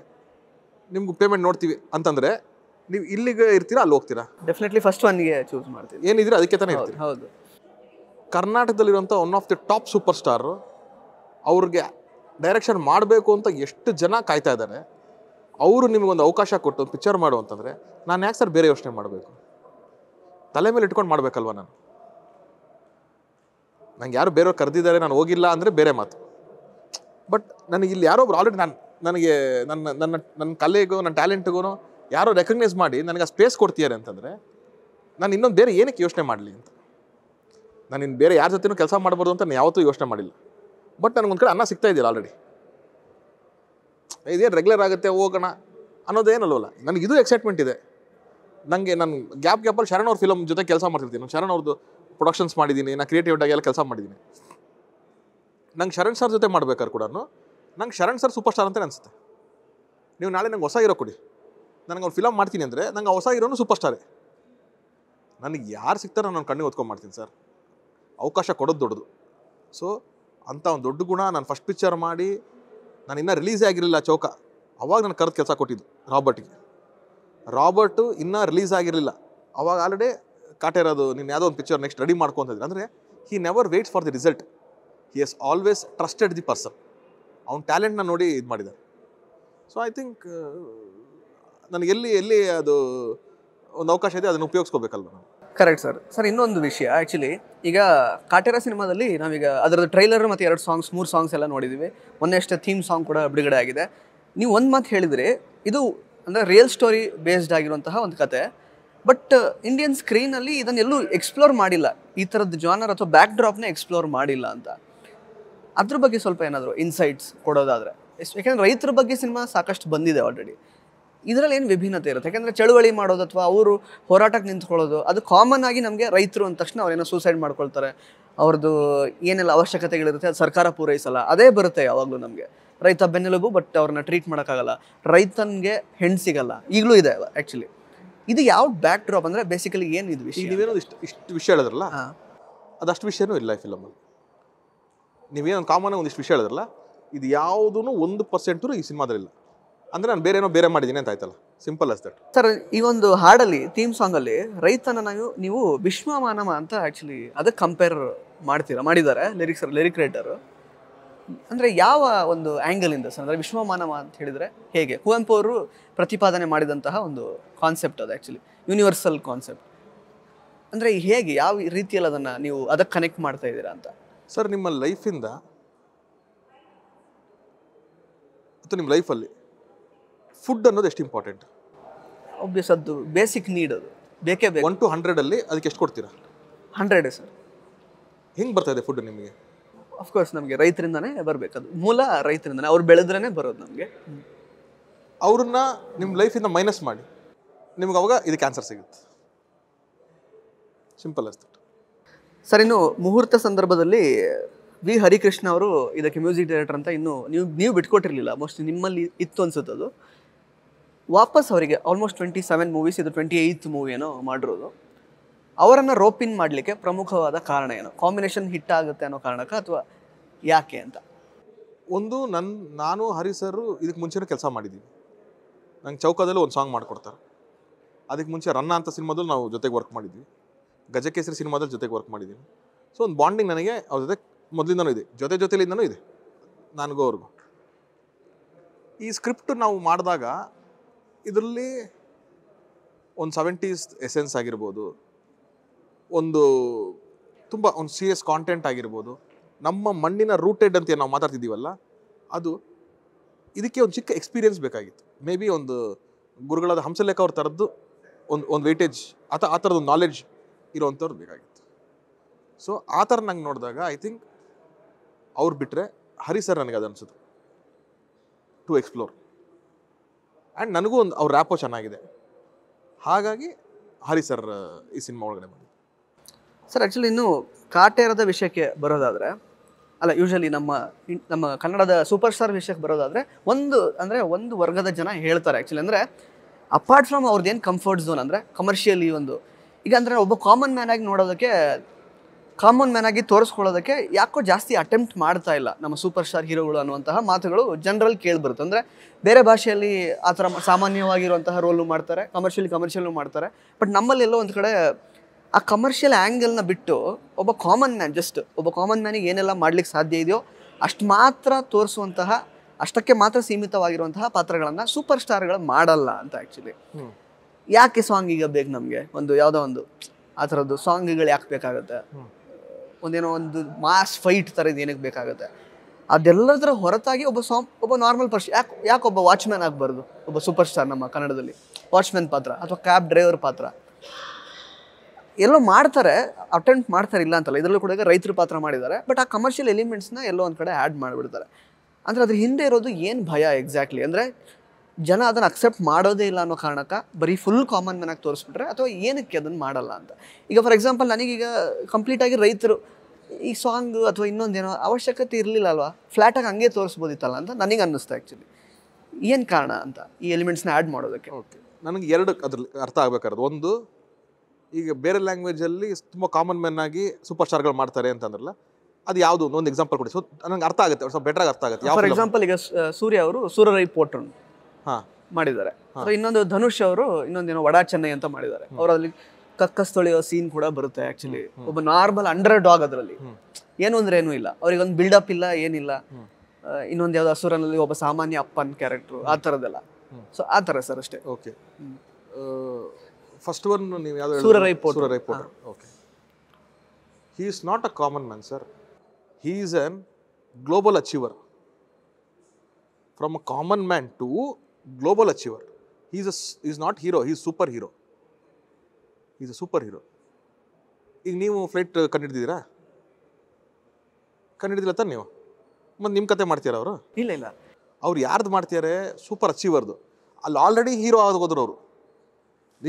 ನಿಮ್ಗೆ ಪೇಮೆಂಟ್ ನೋಡ್ತೀವಿ ಅಂತಂದರೆ ನೀವು ಇಲ್ಲಿಗೆ ಇರ್ತೀರಾ ಅಲ್ಲಿ ಹೋಗ್ತೀರಾ ಡೆಫಿನೆಟ್ಲಿ ಫಸ್ಟ್ ಒನ್ಗೆ ಚೂಸ್ ಮಾಡ್ತೀವಿ ಏನಿದ್ರೆ ಅದಕ್ಕೆ ತಾನೇ ಇರ್ತೀರಿ ಹೌದು ಕರ್ನಾಟಕದಲ್ಲಿರುವಂಥ one of the top super star ಅವ್ರಿಗೆ ಡೈರೆಕ್ಷನ್ ಮಾಡಬೇಕು ಅಂತ ಎಷ್ಟು ಜನ ಕಾಯ್ತಾ ಇದ್ದಾರೆ ಅವರು ನಿಮಗೊಂದು ಅವಕಾಶ ಕೊಟ್ಟು ಪಿಕ್ಚರ್ ಮಾಡು ಅಂತಂದರೆ ನಾನು ಯಾಕೆ ಸರ್ ಬೇರೆ ಯೋಚನೆ ಮಾಡಬೇಕು ತಲೆ ಮೇಲೆ ಇಟ್ಕೊಂಡು ಮಾಡಬೇಕಲ್ವ ನಾನು ನನಗೆ ಯಾರು ಬೇರೆಯವ್ರು ಕರೆದಿದ್ದಾರೆ ನಾನು ಹೋಗಿಲ್ಲ ಅಂದರೆ ಬೇರೆ ಮಾತು ಬಟ್ ನನಗೆ ಇಲ್ಲಿ ಯಾರೋ ಆಲ್ರೆಡಿ ನಾನು ನನಗೆ ನನ್ನ ನನ್ನ ನನ್ನ ಕಲೆಗೂ ನನ್ನ ಟ್ಯಾಲೆಂಟ್ಗೂ ಯಾರೋ ರೆಕಗ್ನೈಸ್ ಮಾಡಿ ನನಗೆ ಆ ಸ್ಪೇಸ್ ಕೊಡ್ತೀಯಾರೆ ಅಂತಂದರೆ ನಾನು ಇನ್ನೊಂದು ಬೇರೆ ಏನಕ್ಕೆ ಯೋಚನೆ ಮಾಡಲಿ ಅಂತ ನಾನು ಇನ್ನು ಬೇರೆ ಯಾರ ಜೊತೆನೂ ಕೆಲಸ ಮಾಡ್ಬೋದು ಅಂತ ನಾನು ಯಾವತ್ತೂ ಯೋಚನೆ ಮಾಡಿಲ್ಲ ಬಟ್ ನನಗೊಂದು ಕಡೆ ಅನ್ನ ಸಿಗ್ತಾ ಇದೆಯಲ್ಲ ಆಲ್ರೆಡಿ ಇದೇನು ರೆಗ್ಯುಲರ್ ಆಗುತ್ತೆ ಹೋಗೋಣ ಅನ್ನೋದೇನಲ್ವಲ್ಲ ನನಗೆ ಇದು ಎಕ್ಸೈಟ್ಮೆಂಟ್ ಇದೆ ನನಗೆ ನಾನು ಗ್ಯಾಪ್ ಗ್ಯಾಪಲ್ಲಿ ಶರಣ್ ಅವ್ರ ಫಿಲಮ್ ಜೊತೆ ಕೆಲಸ ಮಾಡ್ತಿರ್ತೀನಿ ನಾನು ಶರಣ್ ಅವ್ರದ್ದು ಪ್ರೊಡಕ್ಷನ್ಸ್ ಮಾಡಿದ್ದೀನಿ ನಾನು ಕ್ರಿಯೇಟಿವ್ ಎಲ್ಲ ಕೆಲಸ ಮಾಡಿದ್ದೀನಿ ನಂಗೆ ಶರಣ್ ಸರ್ ಜೊತೆ ಮಾಡ್ಬೇಕಾದ್ರೆ ಕೂಡ ನಂಗೆ ಶರಣ್ ಸರ್ ಸೂಪರ್ ಸ್ಟಾರ್ ಅಂತ ಅನಿಸುತ್ತೆ ನೀವು ನಾಳೆ ನಂಗೆ ಹೊಸ ಇರೋ ಕೊಡಿ ನನಗೆ ಅವ್ರು ಫಿಲಮ್ ಮಾಡ್ತೀನಿ ಅಂದರೆ ನಂಗೆ ಹೊಸ ಇರೋನು ಸೂಪರ್ ಸ್ಟಾರೇ ನನಗೆ ಯಾರು ಸಿಗ್ತಾರೋ ನಾನು ಕಣ್ಣಿಗೆ ಓದ್ಕೊಂಡು ಮಾಡ್ತೀನಿ ಸರ್ ಅವಕಾಶ ಕೊಡೋದು ದೊಡ್ಡದು ಸೊ ಅಂಥ ಒಂದು ದೊಡ್ಡ ಗುಣ ನಾನು ಫಸ್ಟ್ ಪಿಕ್ಚರ್ ಮಾಡಿ ನಾನು ಇನ್ನೂ ರಿಲೀಸೇ ಆಗಿರಲಿಲ್ಲ ಚೌಕ ಅವಾಗ ನಾನು ಕರೆದು ಕೆಲಸ ಕೊಟ್ಟಿದ್ದು ರಾಬರ್ಟ್ಗೆ ರಾಬರ್ಟು ಇನ್ನೂ ರಿಲೀಸ್ ಆಗಿರಲಿಲ್ಲ ಅವಾಗ ಆಲ್ರೆಡಿ ಕಾಟ ಇರೋದು ನೀನು ಯಾವುದೋ ಒಂದು ಪಿಕ್ಚರ್ ನೆಕ್ಸ್ಟ್ ರೆಡಿ ಮಾಡ್ಕೊಂತಿದ್ರು ಅಂದರೆ he never waits for the result he is always trusted the person ಅವ್ನ ಟ್ಯಾಲೆಂಟ್ನ ನೋಡಿ ಇದು ಮಾಡಿದ್ದಾರೆ ಸೊ ಐ ಥಿಂಕ್ ನನಗೆ ಎಲ್ಲಿ ಎಲ್ಲಿ ಅದು ಒಂದು ಅವಕಾಶ ಇದೆ ಅದನ್ನು ಉಪಯೋಗಿಸ್ಕೋಬೇಕಲ್ವ ನಾನು ಕರೆಕ್ಟ್ ಸರ್ ಸರ್ ಇನ್ನೊಂದು ವಿಷಯ ಆ್ಯಕ್ಚುಲಿ ಈಗ ಕಾಟೇರ ಸಿನಿಮಾದಲ್ಲಿ ನಾವೀಗ ಅದರದ್ದು ಟ್ರೈಲರ್ ಮತ್ತು ಎರಡು ಸಾಂಗ್ಸ್ ಮೂರು ಸಾಂಗ್ಸ್ ಎಲ್ಲ ನೋಡಿದ್ದೀವಿ ಅಷ್ಟೇ ಥೀಮ್ ಸಾಂಗ್ ಕೂಡ ಬಿಡುಗಡೆ ಆಗಿದೆ ನೀವು ಒಂದು ಮಾತು ಹೇಳಿದರೆ ಇದು ಅಂದರೆ ರಿಯಲ್ ಸ್ಟೋರಿ ಬೇಸ್ಡ್ ಆಗಿರುವಂತಹ ಒಂದು ಕತೆ ಬಟ್ ಇಂಡಿಯನ್ ಸ್ಕ್ರೀನಲ್ಲಿ ಇದನ್ನೆಲ್ಲೂ ಎಕ್ಸ್ಪ್ಲೋರ್ ಮಾಡಿಲ್ಲ ಈ ಥರದ್ದು ಜಾನರ್ ಅಥವಾ ಬ್ಯಾಕ್ ಡ್ರಾಪ್ನೇ ಎಕ್ಸ್ಪ್ಲೋರ್ ಮಾಡಿಲ್ಲ ಅಂತ ಅದ್ರ ಬಗ್ಗೆ ಸ್ವಲ್ಪ ಏನಾದರೂ ಇನ್ಸೈಟ್ಸ್ ಕೊಡೋದಾದರೆ ಯಾಕೆಂದರೆ ರೈತರ ಬಗ್ಗೆ ಸಿನಿಮಾ ಸಾಕಷ್ಟು ಬಂದಿದೆ ಆಲ್ರೆಡಿ ಇದರಲ್ಲಿ ಏನು ವಿಭಿನ್ನತೆ ಇರುತ್ತೆ ಯಾಕಂದರೆ ಚಳುವಳಿ ಮಾಡೋದು ಅಥವಾ ಅವರು ಹೋರಾಟಕ್ಕೆ ನಿಂತ್ಕೊಳ್ಳೋದು ಅದು ಕಾಮನ್ ಆಗಿ ನಮಗೆ ರೈತರು ಅಂದ ತಕ್ಷಣ ಅವರೇನೋ ಸೂಸೈಡ್ ಮಾಡ್ಕೊಳ್ತಾರೆ ಅವ್ರದ್ದು ಏನೆಲ್ಲ ಅವಶ್ಯಕತೆಗಳಿರುತ್ತೆ ಅದು ಸರ್ಕಾರ ಪೂರೈಸಲ್ಲ ಅದೇ ಬರುತ್ತೆ ಯಾವಾಗಲೂ ನಮಗೆ ರೈತ ಬೆನ್ನೆಲುಬು ಬಟ್ ಅವ್ರನ್ನ ಟ್ರೀಟ್ ಮಾಡೋಕ್ಕಾಗಲ್ಲ ರೈತನಿಗೆ ಹೆಣ್ಣು ಸಿಗಲ್ಲ ಈಗಲೂ ಇದೆ ಆ್ಯಕ್ಚುಲಿ ಇದು ಯಾವ ಬ್ಯಾಕ್ ಡ್ರಾಪ್ ಅಂದರೆ ಬೇಸಿಕಲಿ ಏನು ಇದು ವಿಷಯ ನೀವೇನೋ ಇಷ್ಟು ಇಷ್ಟು ವಿಷಯ ಹೇಳಿದ್ರಲ್ಲ ಅದಷ್ಟು ವಿಷಯನೂ ಇಲ್ಲ ಈ ಫಿಲಮಲ್ಲಿ ನೀವೇನೊಂದು ಕಾಮನ್ ಒಂದಿಷ್ಟು ವಿಷಯ ಹೇಳಿದ್ರಲ್ಲ ಇದು ಯಾವುದೂ ಒಂದು ಪರ್ಸೆಂಟ್ ಈ ಸಿನಿಮಾದಲ್ಲಿಲ್ಲ ಅಂದರೆ ನಾನು ಬೇರೆ ಏನೋ ಬೇರೆ ಮಾಡಿದ್ದೀನಿ ಅಂತ ಆಯ್ತಲ್ಲ ಸಿಂಪಲ್ ಅಸ್ ದಟ್ ಸರ್ ಈ ಒಂದು ಹಾಡಲ್ಲಿ ಥೀಮ್ ಅಲ್ಲಿ ರೈತನ ನಾವು ನೀವು ವಿಶ್ವ ಮಾನವ ಅಂತ ಆಕ್ಚುಲಿ ಅದಕ್ಕೆ ಕಂಪೇರ್ ಮಾಡ್ತೀರಾ ಮಾಡಿದ್ದಾರೆ ಲಿರಿಕ್ಸ್ ಲಿರಿಕ್ ರೈಟರ್ ಅಂದರೆ ಯಾವ ಒಂದು ಆ್ಯಂಗಲಿಂದ ಸರ್ ಅಂದರೆ ವಿಶ್ವ ಮಾನವ ಅಂತ ಹೇಳಿದರೆ ಹೇಗೆ ಕುವೆಂಪು ಅವರು ಪ್ರತಿಪಾದನೆ ಮಾಡಿದಂತಹ ಒಂದು ಕಾನ್ಸೆಪ್ಟ್ ಅದು ಆ್ಯಕ್ಚುಲಿ ಯೂನಿವರ್ಸಲ್ ಕಾನ್ಸೆಪ್ಟ್ ಅಂದರೆ ಹೇಗೆ ಯಾವ ರೀತಿಯಲ್ಲಿ ಅದನ್ನು ನೀವು ಅದಕ್ಕೆ ಕನೆಕ್ಟ್ ಮಾಡ್ತಾ ಇದ್ದೀರಾ ಅಂತ ಸರ್ ನಿಮ್ಮ ಲೈಫಿಂದ ಅಥವಾ ನಿಮ್ಮ ಲೈಫಲ್ಲಿ ಫುಡ್ ಅನ್ನೋದು ಎಷ್ಟು ಇಂಪಾರ್ಟೆಂಟ್ ಆಬ್ವಿಯಸ್ ಅದು ಬೇಸಿಕ್ ನೀಡ್ ಅದು ಬೇಕೇ ಬೇಕು ಒನ್ ಟು ಅಲ್ಲಿ ಅದಕ್ಕೆ ಎಷ್ಟು ಕೊಡ್ತೀರಾ ಹಂಡ್ರೆಡೇ ಸರ್ ಹೆಂಗೆ ಬರ್ತಾ ಇದೆ ಫುಡ್ ನಿಮಗೆ ಅಫ್ಕೋರ್ಸ್ ನಮಗೆ ರೈತರಿಂದನೇ ಅದು ಮೂಲ ರೈತರಿಂದನೇ ಅವ್ರು ಬೆಳೆದ್ರೇ ಬರೋದು ನಮಗೆ ಅವ್ರನ್ನ ನಿಮ್ಮ ಲೈಫಿಂದ ಮೈನಸ್ ಮಾಡಿ ನಿಮ್ಗೆ ಅವಾಗ ಇದು ಕ್ಯಾನ್ಸರ್ ಸಿಗುತ್ತೆ ಸಿಂಪಲ್ ಅಷ್ಟು ಸರ್ ಇನ್ನು ಮುಹೂರ್ತ ಸಂದರ್ಭದಲ್ಲಿ ವಿ ಹರಿಕೃಷ್ಣ ಅವರು ಇದಕ್ಕೆ ಮ್ಯೂಸಿಕ್ ಡೈರೆಕ್ಟರ್ ಅಂತ ಇನ್ನು ನೀವು ನೀವು ಬಿಟ್ಕೊಟ್ಟಿರಲಿಲ್ಲ ಮೋಸ್ಟ್ಲಿ ನಿಮ್ಮಲ್ಲಿ ಇತ್ತು ಅದು ವಾಪಸ್ ಅವರಿಗೆ ಆಲ್ಮೋಸ್ಟ್ ಟ್ವೆಂಟಿ ಸೆವೆನ್ ಮೂವೀಸ್ ಇದು ಟ್ವೆಂಟಿ ಏಯ್ತ್ ಏನೋ ಮಾಡಿರೋದು ಅವರನ್ನು ಇನ್ ಮಾಡಲಿಕ್ಕೆ ಪ್ರಮುಖವಾದ ಕಾರಣ ಏನು ಕಾಂಬಿನೇಷನ್ ಹಿಟ್ ಆಗುತ್ತೆ ಅನ್ನೋ ಕಾರಣಕ್ಕೆ ಅಥವಾ ಯಾಕೆ ಅಂತ ಒಂದು ನನ್ನ ನಾನು ಹರಿ ಇದಕ್ಕೆ ಮುಂಚೆನೂ ಕೆಲಸ ಮಾಡಿದ್ದೀವಿ ನಂಗೆ ಚೌಕದಲ್ಲೂ ಒಂದು ಸಾಂಗ್ ಮಾಡಿಕೊಡ್ತಾರೆ ಅದಕ್ಕೆ ಮುಂಚೆ ರನ್ನ ಅಂತ ಸಿನಿಮಾದಲ್ಲಿ ನಾವು ಜೊತೆಗೆ ವರ್ಕ್ ಮಾಡಿದ್ವಿ ಗಜಕೇಸರಿ ಸಿನಿಮಾದಲ್ಲಿ ಜೊತೆಗೆ ವರ್ಕ್ ಮಾಡಿದ್ದೀನಿ ಸೊ ಒಂದು ಬಾಂಡಿಂಗ್ ನನಗೆ ಅವ್ರ ಜೊತೆ ಮೊದಲಿಂದನೂ ಇದೆ ಜೊತೆ ಜೊತೆಲಿಂದನೂ ಇದೆ ನನಗೂ ಅವ್ರಿಗೂ ಈ ಸ್ಕ್ರಿಪ್ಟ್ ನಾವು ಮಾಡಿದಾಗ ಇದರಲ್ಲಿ ಒಂದು ಸೆವೆಂಟೀಸ್ ಎಸೆನ್ಸ್ ಆಗಿರ್ಬೋದು ಒಂದು ತುಂಬ ಒಂದು ಸೀರಿಯಸ್ ಕಾಂಟೆಂಟ್ ಆಗಿರ್ಬೋದು ನಮ್ಮ ಮಣ್ಣಿನ ರೂಟೆಡ್ ಅಂತ ನಾವು ಮಾತಾಡ್ತಿದ್ದೀವಲ್ಲ ಅದು ಇದಕ್ಕೆ ಒಂದು ಚಿಕ್ಕ ಎಕ್ಸ್ಪೀರಿಯನ್ಸ್ ಬೇಕಾಗಿತ್ತು ಮೇ ಬಿ ಒಂದು ಗುರುಗಳಾದ ಹಂಸಲೇಖ ಅವ್ರ ಥರದ್ದು ಒಂದು ಒಂದು ವೇಟೇಜ್ ಆ ಆ ಥರದ್ದು ನಾಲೆಡ್ಜ್ ಇರೋವಂಥವ್ರು ಬೇಕಾಗಿತ್ತು ಸೊ ಆ ಥರ ನಂಗೆ ನೋಡಿದಾಗ ಐ ಥಿಂಕ್ ಅವ್ರು ಬಿಟ್ಟರೆ ಹರಿ ಸರ್ ನನಗೆ ಅದು ಅನಿಸುತ್ತೆ ಟು ಎಕ್ಸ್ಪ್ಲೋರ್ ಆ್ಯಂಡ್ ನನಗೂ ಒಂದು ಅವ್ರ ರ್ಯಾಪೋ ಚೆನ್ನಾಗಿದೆ ಹಾಗಾಗಿ ಹರಿ ಸರ್ ಈ ಸಿನಿಮಾ ಒಳಗಡೆ ಬಂದು ಸರ್ ಆ್ಯಕ್ಚುಲಿ ಇನ್ನು ಕಾಟೇರದ ವಿಷಯಕ್ಕೆ ಬರೋದಾದರೆ ಅಲ್ಲ ಯೂಶಲಿ ನಮ್ಮ ನಮ್ಮ ಕನ್ನಡದ ಸೂಪರ್ ಸ್ಟಾರ್ ವಿಷಯಕ್ಕೆ ಬರೋದಾದರೆ ಒಂದು ಅಂದರೆ ಒಂದು ವರ್ಗದ ಜನ ಹೇಳ್ತಾರೆ ಆ್ಯಕ್ಚುಲಿ ಅಂದರೆ ಅಪಾರ್ಟ್ ಫ್ರಮ್ ಅವ್ರದ್ದು ಏನು ಕಂಫರ್ಟ್ ಝೋನ್ ಅಂದರೆ ಕಮರ್ಷಿಯಲಿ ಒಂದು ಈಗ ಅಂದರೆ ಒಬ್ಬ ಕಾಮನ್ ಮ್ಯಾನ್ ಆಗಿ ನೋಡೋದಕ್ಕೆ ಕಾಮನ್ ಮ್ಯಾನ್ ಆಗಿ ತೋರಿಸ್ಕೊಳ್ಳೋದಕ್ಕೆ ಯಾಕೋ ಜಾಸ್ತಿ ಅಟೆಂಪ್ಟ್ ಮಾಡ್ತಾ ಇಲ್ಲ ನಮ್ಮ ಸೂಪರ್ ಸ್ಟಾರ್ ಹೀರೋಗಳು ಅನ್ನುವಂತಹ ಮಾತುಗಳು ಜನರಲ್ ಕೇಳಿಬರುತ್ತೆ ಅಂದರೆ ಬೇರೆ ಭಾಷೆಯಲ್ಲಿ ಆ ಥರ ಸಾಮಾನ್ಯವಾಗಿರುವಂತಹ ರೋಲು ಮಾಡ್ತಾರೆ ಕಮರ್ಷಿಯಲ್ ಕಮರ್ಷಿಯಲ್ ಮಾಡ್ತಾರೆ ಬಟ್ ನಮ್ಮಲ್ಲೆಲ್ಲೋ ಒಂದು ಕಡೆ ಆ ಕಮರ್ಷಿಯಲ್ ಆ್ಯಂಗಲ್ನ ಬಿಟ್ಟು ಒಬ್ಬ ಕಾಮನ್ ಮ್ಯಾನ್ ಜಸ್ಟ್ ಒಬ್ಬ ಕಾಮನ್ ಮ್ಯಾನಿಗೆ ಏನೆಲ್ಲ ಮಾಡ್ಲಿಕ್ಕೆ ಸಾಧ್ಯ ಇದೆಯೋ ಅಷ್ಟು ಮಾತ್ರ ತೋರಿಸುವಂತಹ ಅಷ್ಟಕ್ಕೆ ಮಾತ್ರ ಸೀಮಿತವಾಗಿರುವಂತಹ ಪಾತ್ರಗಳನ್ನು ಸೂಪರ್ ಸ್ಟಾರ್ಗಳು ಮಾಡಲ್ಲ ಅಂತ ಆ್ಯಕ್ಚುಲಿ ಯಾಕೆ ಸಾಂಗ್ ಈಗ ಬೇಕು ನಮಗೆ ಒಂದು ಯಾವುದೋ ಒಂದು ಆ ಥರದ್ದು ಸಾಂಗ್ಗಳು ಯಾಕೆ ಬೇಕಾಗುತ್ತೆ ಒಂದೇನೋ ಒಂದು ಮಾಸ್ ಫೈಟ್ ಇದು ಏನಕ್ಕೆ ಬೇಕಾಗುತ್ತೆ ಅದೆಲ್ಲದರ ಹೊರತಾಗಿ ಒಬ್ಬ ಸಾಂಪ್ ಒಬ್ಬ ನಾರ್ಮಲ್ ಪರ್ಸನ್ ಯಾಕೆ ಯಾಕೆ ಒಬ್ಬ ವಾಚ್ಮ್ಯಾನ್ ಆಗಬಾರ್ದು ಒಬ್ಬ ಸೂಪರ್ ಸ್ಟಾರ್ ನಮ್ಮ ಕನ್ನಡದಲ್ಲಿ ವಾಚ್ಮ್ಯಾನ್ ಪಾತ್ರ ಅಥವಾ ಕ್ಯಾಬ್ ಡ್ರೈವರ್ ಪಾತ್ರ ಎಲ್ಲೋ ಮಾಡ್ತಾರೆ ಅಟೆಂಪ್ಟ್ ಮಾಡ್ತಾರೆ ಇಲ್ಲ ಅಂತಲ್ಲ ಇದರಲ್ಲೂ ಕೂಡ ರೈತರ ಪಾತ್ರ ಮಾಡಿದ್ದಾರೆ ಬಟ್ ಆ ಕಮರ್ಷಿಯಲ್ ಎಲಿಮೆಂಟ್ಸ್ನ ಎಲ್ಲೋ ಒಂದು ಕಡೆ ಆ್ಯಡ್ ಮಾಡಿಬಿಡ್ತಾರೆ ಅಂದರೆ ಅದ್ರ ಹಿಂದೆ ಇರೋದು ಏನು ಭಯ ಎಕ್ಸಾಕ್ಟ್ಲಿ ಅಂದರೆ ಜನ ಅದನ್ನು ಅಕ್ಸೆಪ್ಟ್ ಮಾಡೋದೇ ಇಲ್ಲ ಅನ್ನೋ ಕಾರಣಕ್ಕೆ ಬರೀ ಫುಲ್ ಕಾಮನ್ ಮ್ಯಾನಾಗಿ ತೋರಿಸ್ಬಿಟ್ರೆ ಅಥವಾ ಏನಕ್ಕೆ ಅದನ್ನು ಮಾಡಲ್ಲ ಅಂತ ಈಗ ಫಾರ್ ಎಕ್ಸಾಂಪಲ್ ನನಗೀಗ ಕಂಪ್ಲೀಟಾಗಿ ರೈತರು ಈ ಸಾಂಗ್ ಅಥವಾ ಇನ್ನೊಂದೇನೋ ಅವಶ್ಯಕತೆ ಇರಲಿಲ್ಲ ಅಲ್ವಾ ಫ್ಲ್ಯಾಟಾಗಿ ಹಂಗೆ ತೋರಿಸ್ಬೋದಿತ್ತಲ್ಲ ಅಂತ ನನಗೆ ಅನ್ನಿಸ್ತು ಆ್ಯಕ್ಚುಲಿ ಏನು ಕಾರಣ ಅಂತ ಈ ಎಲಿಮೆಂಟ್ಸ್ನ ಆ್ಯಡ್ ಮಾಡೋದಕ್ಕೆ ಓಕೆ ನನಗೆ ಎರಡು ಅದ್ರಲ್ಲಿ ಅರ್ಥ ಆಗಬೇಕಾದ್ರೆ ಒಂದು ಈಗ ಬೇರೆ ಲ್ಯಾಂಗ್ವೇಜಲ್ಲಿ ತುಂಬ ಕಾಮನ್ ಮ್ಯಾನ್ ಆಗಿ ಸೂಪರ್ ಸ್ಟಾರ್ಗಳು ಮಾಡ್ತಾರೆ ಅಂತಂದ್ರಲ್ಲ ಅದು ಯಾವುದು ಒಂದು ಎಕ್ಸಾಂಪಲ್ ಕೊಡಿ ಸೊ ನನಗೆ ಅರ್ಥ ಆಗುತ್ತೆ ಸ್ವಲ್ಪ ಬೆಟ್ರಾಗಿ ಅರ್ಥ ಆಗುತ್ತೆ ಫಾರ್ ಎಕ್ಸಾಂಪಲ್ ಈಗ ಸೂರ್ಯ ಅವರು ಸೂರ್ಯ ರೈ ಪೋಟ್ರನ್ ಮಾಡಿದ್ದಾರೆ ಇನ್ನೊಂದು ಧನುಷ್ ಅವರು ಇನ್ನೊಂದೇನೋ ವಡಾ ಚೆನ್ನೈ ಅಂತ ಮಾಡಿದ್ದಾರೆ ಅವರಲ್ಲಿ ಕಕ್ಕಸ್ ತೊಳೆಯೋ ಸೀನ್ ಕೂಡ ಬರುತ್ತೆ ಆಕ್ಚುಲಿ ಒಬ್ಬ ನಾರ್ಮಲ್ ಅಂಡರ್ ಡಾಗ್ ಅದರಲ್ಲಿ ಏನು ಅಂದ್ರೆ ಏನು ಇಲ್ಲ ಬಿಲ್ಡ್ ಬಿಲ್ಡಪ್ ಇಲ್ಲ ಏನಿಲ್ಲ ಇನ್ನೊಂದು ಯಾವ್ದು ಅಸುರನಲ್ಲಿ ಒಬ್ಬ ಸಾಮಾನ್ಯ ಅಪ್ಪನ್ ಕ್ಯಾರೆಕ್ಟರ್ ಆ ಥರದ್ದೆಲ್ಲ ಸೊ ಆ ತರ ಸರ್ ಅಷ್ಟೇ ಓಕೆ ಫಸ್ಟ್ ಒನ್ ನೀವು ಯಾವ್ದು ಸೂರ ರೈಪೋರ್ಟ್ ಸೂರ ರೈಪೋರ್ಟ್ okay he not a common man sir he is an global achiever from a common man to global achiever is a, he's not hero, is super hero. Is a super hero. ಈಗ ನೀವು flight ಕಂಡಿಡ್ದಿದ್ದೀರಾ ಕಂಡಿಡ್ದಿಲ್ಲ ತಾನೆ ನೀವು ಮತ್ತೆ ನಿಮ್ಮ ಕತೆ ಮಾಡ್ತೀರಾ ಅವರು ಇಲ್ಲ ಇಲ್ಲ ಅವ್ರು ಯಾರ್ದು ಮಾಡ್ತಿದ್ದಾರೆ ಸೂಪರ್ ಅಚೀವರ್ದು ಅಲ್ಲಿ ಆಲ್ರೆಡಿ ಹೀರೋ ಆಗಿ ಹೋದ್ರು ಅವರು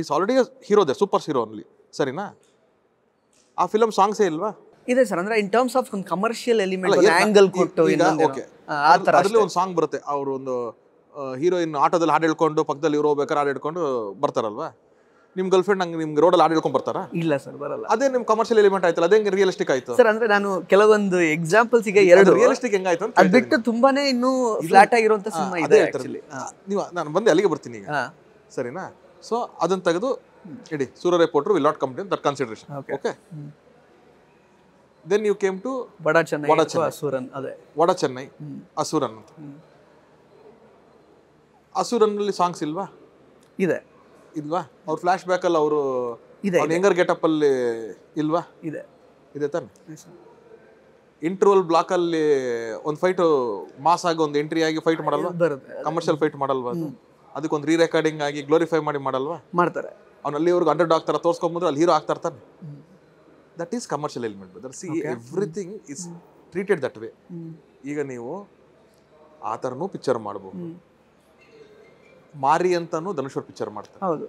is already hero super hero ಅಲ್ಲಿ ಸರಿನಾ ಆ ಫಿಲಮ್ ಸಾಂಗ್ಸೇ ಇಲ್ವಾ ಇದೆ ಸರ್ ಅಂದ್ರೆ in terms of commercial element angle ಕೊಟ್ಟು ಓಕೆ ಅದರಲ್ಲಿ ಒಂದು ಸಾಂಗ್ ಬರುತ್ತೆ ಅವರು ಒಂದು ಹೀರೋಯಿನ್ ಆಟೋದಲ್ಲಿ ಹಾಡು ಹೇಳ್ಕೊಂಡು ಪಕ್ಕದಲ್ಲಿ ಇರೋ ಬೇಕಾದ್ರೆ ಹಾಡು ಹಿಡ್ಕೊಂಡು ಬರ್ತಾರಲ್ವಾ ನಿಮ್ ಗರ್ಲ್ ಫ್ರೆಂಡ್ ನಂಗೆ ನಿಮ್ಗೆ ರೋಡಲ್ಲಿ ಹಾಡು ಹೇಳ್ಕೊಂಡು ಬರ್ತಾರಾ ಇಲ್ಲ ಸರ್ ಬರಲ್ಲ ಅದೇ ನಿಮ್ಮ ಕಮರ್ಷಿಯಲ್ ಎಲಿಮೆಂಟ್ ಆಯ್ತಲ್ಲ ಅದೇ ರಿಯಲಿಸ್ಟಿಕ್ ಆಯ್ತು ಸರ್ ಅಂದ್ರೆ ನಾನು ಕೆಲವೊಂದು ಎಕ್ಸಾಂಪಲ್ಸ್ ಈಗ ಎರಡು ರಿಯಲಿಸ್ಟಿಕ್ ಹೆಂಗಾಯ್ತು ಅಂತ ಬಿಟ್ಟು ತುಂಬಾನೇ ಇನ್ನು ಫ್ಲಾಟ್ ಆಗಿರುವಂತ ಸಿನಿಮಾ ಇದೆ ನೀವು ನಾನು ಬಂದೆ ಅಲ್ಲಿಗೆ ಬರ್ತೀನಿ ಈಗ ಸರಿನಾ ಸೊ ಅದನ್ನ ತೆಗೆದು ಇಡಿ Soorarai Pottru will not complete that consideration okay then you came to ಬಡ ಚೆನ್ನೈ ವಡ ಚೆನ್ನೈ. ಸೂರನ್ ಅದೇ ವಡ ಚೆನ್ನೈ ಅಸೂರನ್ ಅಂತ ಅಸುರನ್ನಲ್ಲಿ ಸಾಂಗ್ಸ್ ಇಲ್ವಾ ಇದೆ ಇಲ್ವಾ ಫ್ಲಾಶ್ ಬ್ಯಾಕ್ ಬ್ಯಾಕಲ್ಲಿ ಅವರು ಇದೆ ಹೆಂಗರ್ ಅಲ್ಲಿ ಇಲ್ವಾ ಇದೆ ಇದೆ ತಾನೆ ಇಂಟರ್ವಲ್ ಬ್ಲಾಕ್ ಅಲ್ಲಿ ಒಂದು ಫೈಟ್ ಮಾಸ್ ಆಗಿ ಒಂದು ಎಂಟ್ರಿ ಆಗಿ ಫೈಟ್ ಮಾಡಲ್ವಾ ಕಮರ್ಷಿಯಲ್ ಫೈಟ್ ಮಾಡಲ್ವಾ ಅದಕ್ಕೊಂದು ರೀ ರೆಕಾರ್ಡಿಂಗ್ ಆಗಿ ಗ್ಲೋರಿಫೈ ಮಾಡಿ ಮಾಡಲ್ವಾ ಮಾಡ್ತಾರೆ ಅವ್ನು ಅವ್ರಿಗೆ ಅಂಡರ್ ಡಾಕ್ ಥರ ತೋರಿಸ್ಕೊಂಬಂದ್ರೆ ಅಲ್ಲಿ ಹೀರೋ ಆಗ್ತಾ ಇರ್ತಾನೆ that is commercial element brother see everything is treated that way ಈಗ ನೀವು ಆ ಥರನೂ ಪಿಕ್ಚರ್ ಮಾಡ್ಬೋದು ಮಾರಿ ಅಂತಾನು ಧನುಶ್ವರ್ ಪಿಕ್ಚರ್ ಮಾಡ್ತಾರೆ ಹೌದು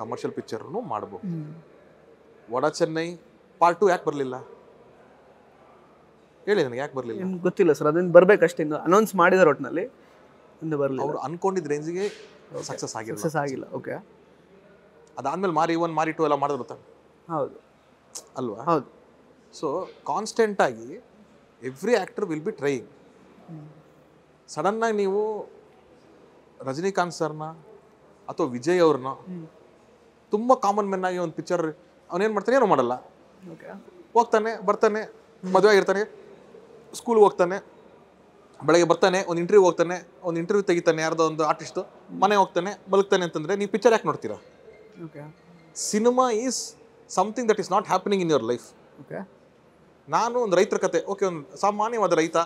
ಕಮರ್ಷಿಯಲ್ ಪಿಕ್ಚರ್ ಮಾಡಬಹುದು ವಡ ಚೆನ್ನೈ ಪಾರ್ಟ್ ಟು ಯಾಕೆ ಬರಲಿಲ್ಲ ಹೇಳಿ ನನಗೆ ಯಾಕೆ ಬರಲಿಲ್ಲ ನಿಮ್ಗೆ ಗೊತ್ತಿಲ್ಲ ಸರ್ ಅದನ್ನು ಬರಬೇಕಷ್ಟೇ ಇನ್ನು ಅನೌನ್ಸ್ ಮಾಡಿದ್ದಾರೆ ಒಟ್ಟಿನಲ್ಲಿ ಇನ್ನು ಬರಲಿಲ್ಲ ಅವ್ರು ಅನ್ಕೊಂಡಿದ್ದ ರೇಂಜಿಗೆ ಸಕ್ಸಸ್ ಆಗಿಲ್ಲ ಸಕ್ಸಸ್ ಆಗಿಲ್ಲ ಓಕೆ ಅದಾದ್ಮೇಲೆ ಮಾರಿ ಒನ್ ಮಾರಿ ಟು ಎಲ್ಲ ಮಾಡಿದ್ರು ತಾನೆ ಹೌದು ಅಲ್ವಾ ಹೌದು ಸೊ ಕಾನ್ಸ್ಟೆಂಟಾಗಿ every actor will be trying ಸಡನ್ನಾಗಿ ನೀವು ರಜನಿಕಾಂತ್ ಸರ್ನ ಅಥವಾ ವಿಜಯ್ ಅವ್ರನ್ನ ತುಂಬ ಕಾಮನ್ ಮೆನ್ ಆಗಿ ಒಂದು ಪಿಕ್ಚರ್ ಅವನೇನು ಮಾಡ್ತಾನೆ ಏನು ಮಾಡಲ್ಲ ಹೋಗ್ತಾನೆ ಬರ್ತಾನೆ ಮದುವೆ ಆಗಿರ್ತಾನೆ ಸ್ಕೂಲ್ಗೆ ಹೋಗ್ತಾನೆ ಬೆಳಗ್ಗೆ ಬರ್ತಾನೆ ಒಂದು ಇಂಟರ್ವ್ಯೂ ಹೋಗ್ತಾನೆ ಒಂದು ಇಂಟರ್ವ್ಯೂ ತೆಗಿತಾನೆ ಯಾರ್ದೋ ಒಂದು ಆರ್ಟಿಸ್ಟು ಮನೆ ಹೋಗ್ತಾನೆ ಮಲಗ್ತಾನೆ ಅಂತಂದರೆ ನೀವು ಪಿಕ್ಚರ್ ಯಾಕೆ ನೋಡ್ತೀರಾ cinema is something that is not happening in your life okay ನಾನು ಒಂದು ರೈತರ ಕತೆ ಓಕೆ ಒಂದು ಸಾಮಾನ್ಯವಾದ ರೈತ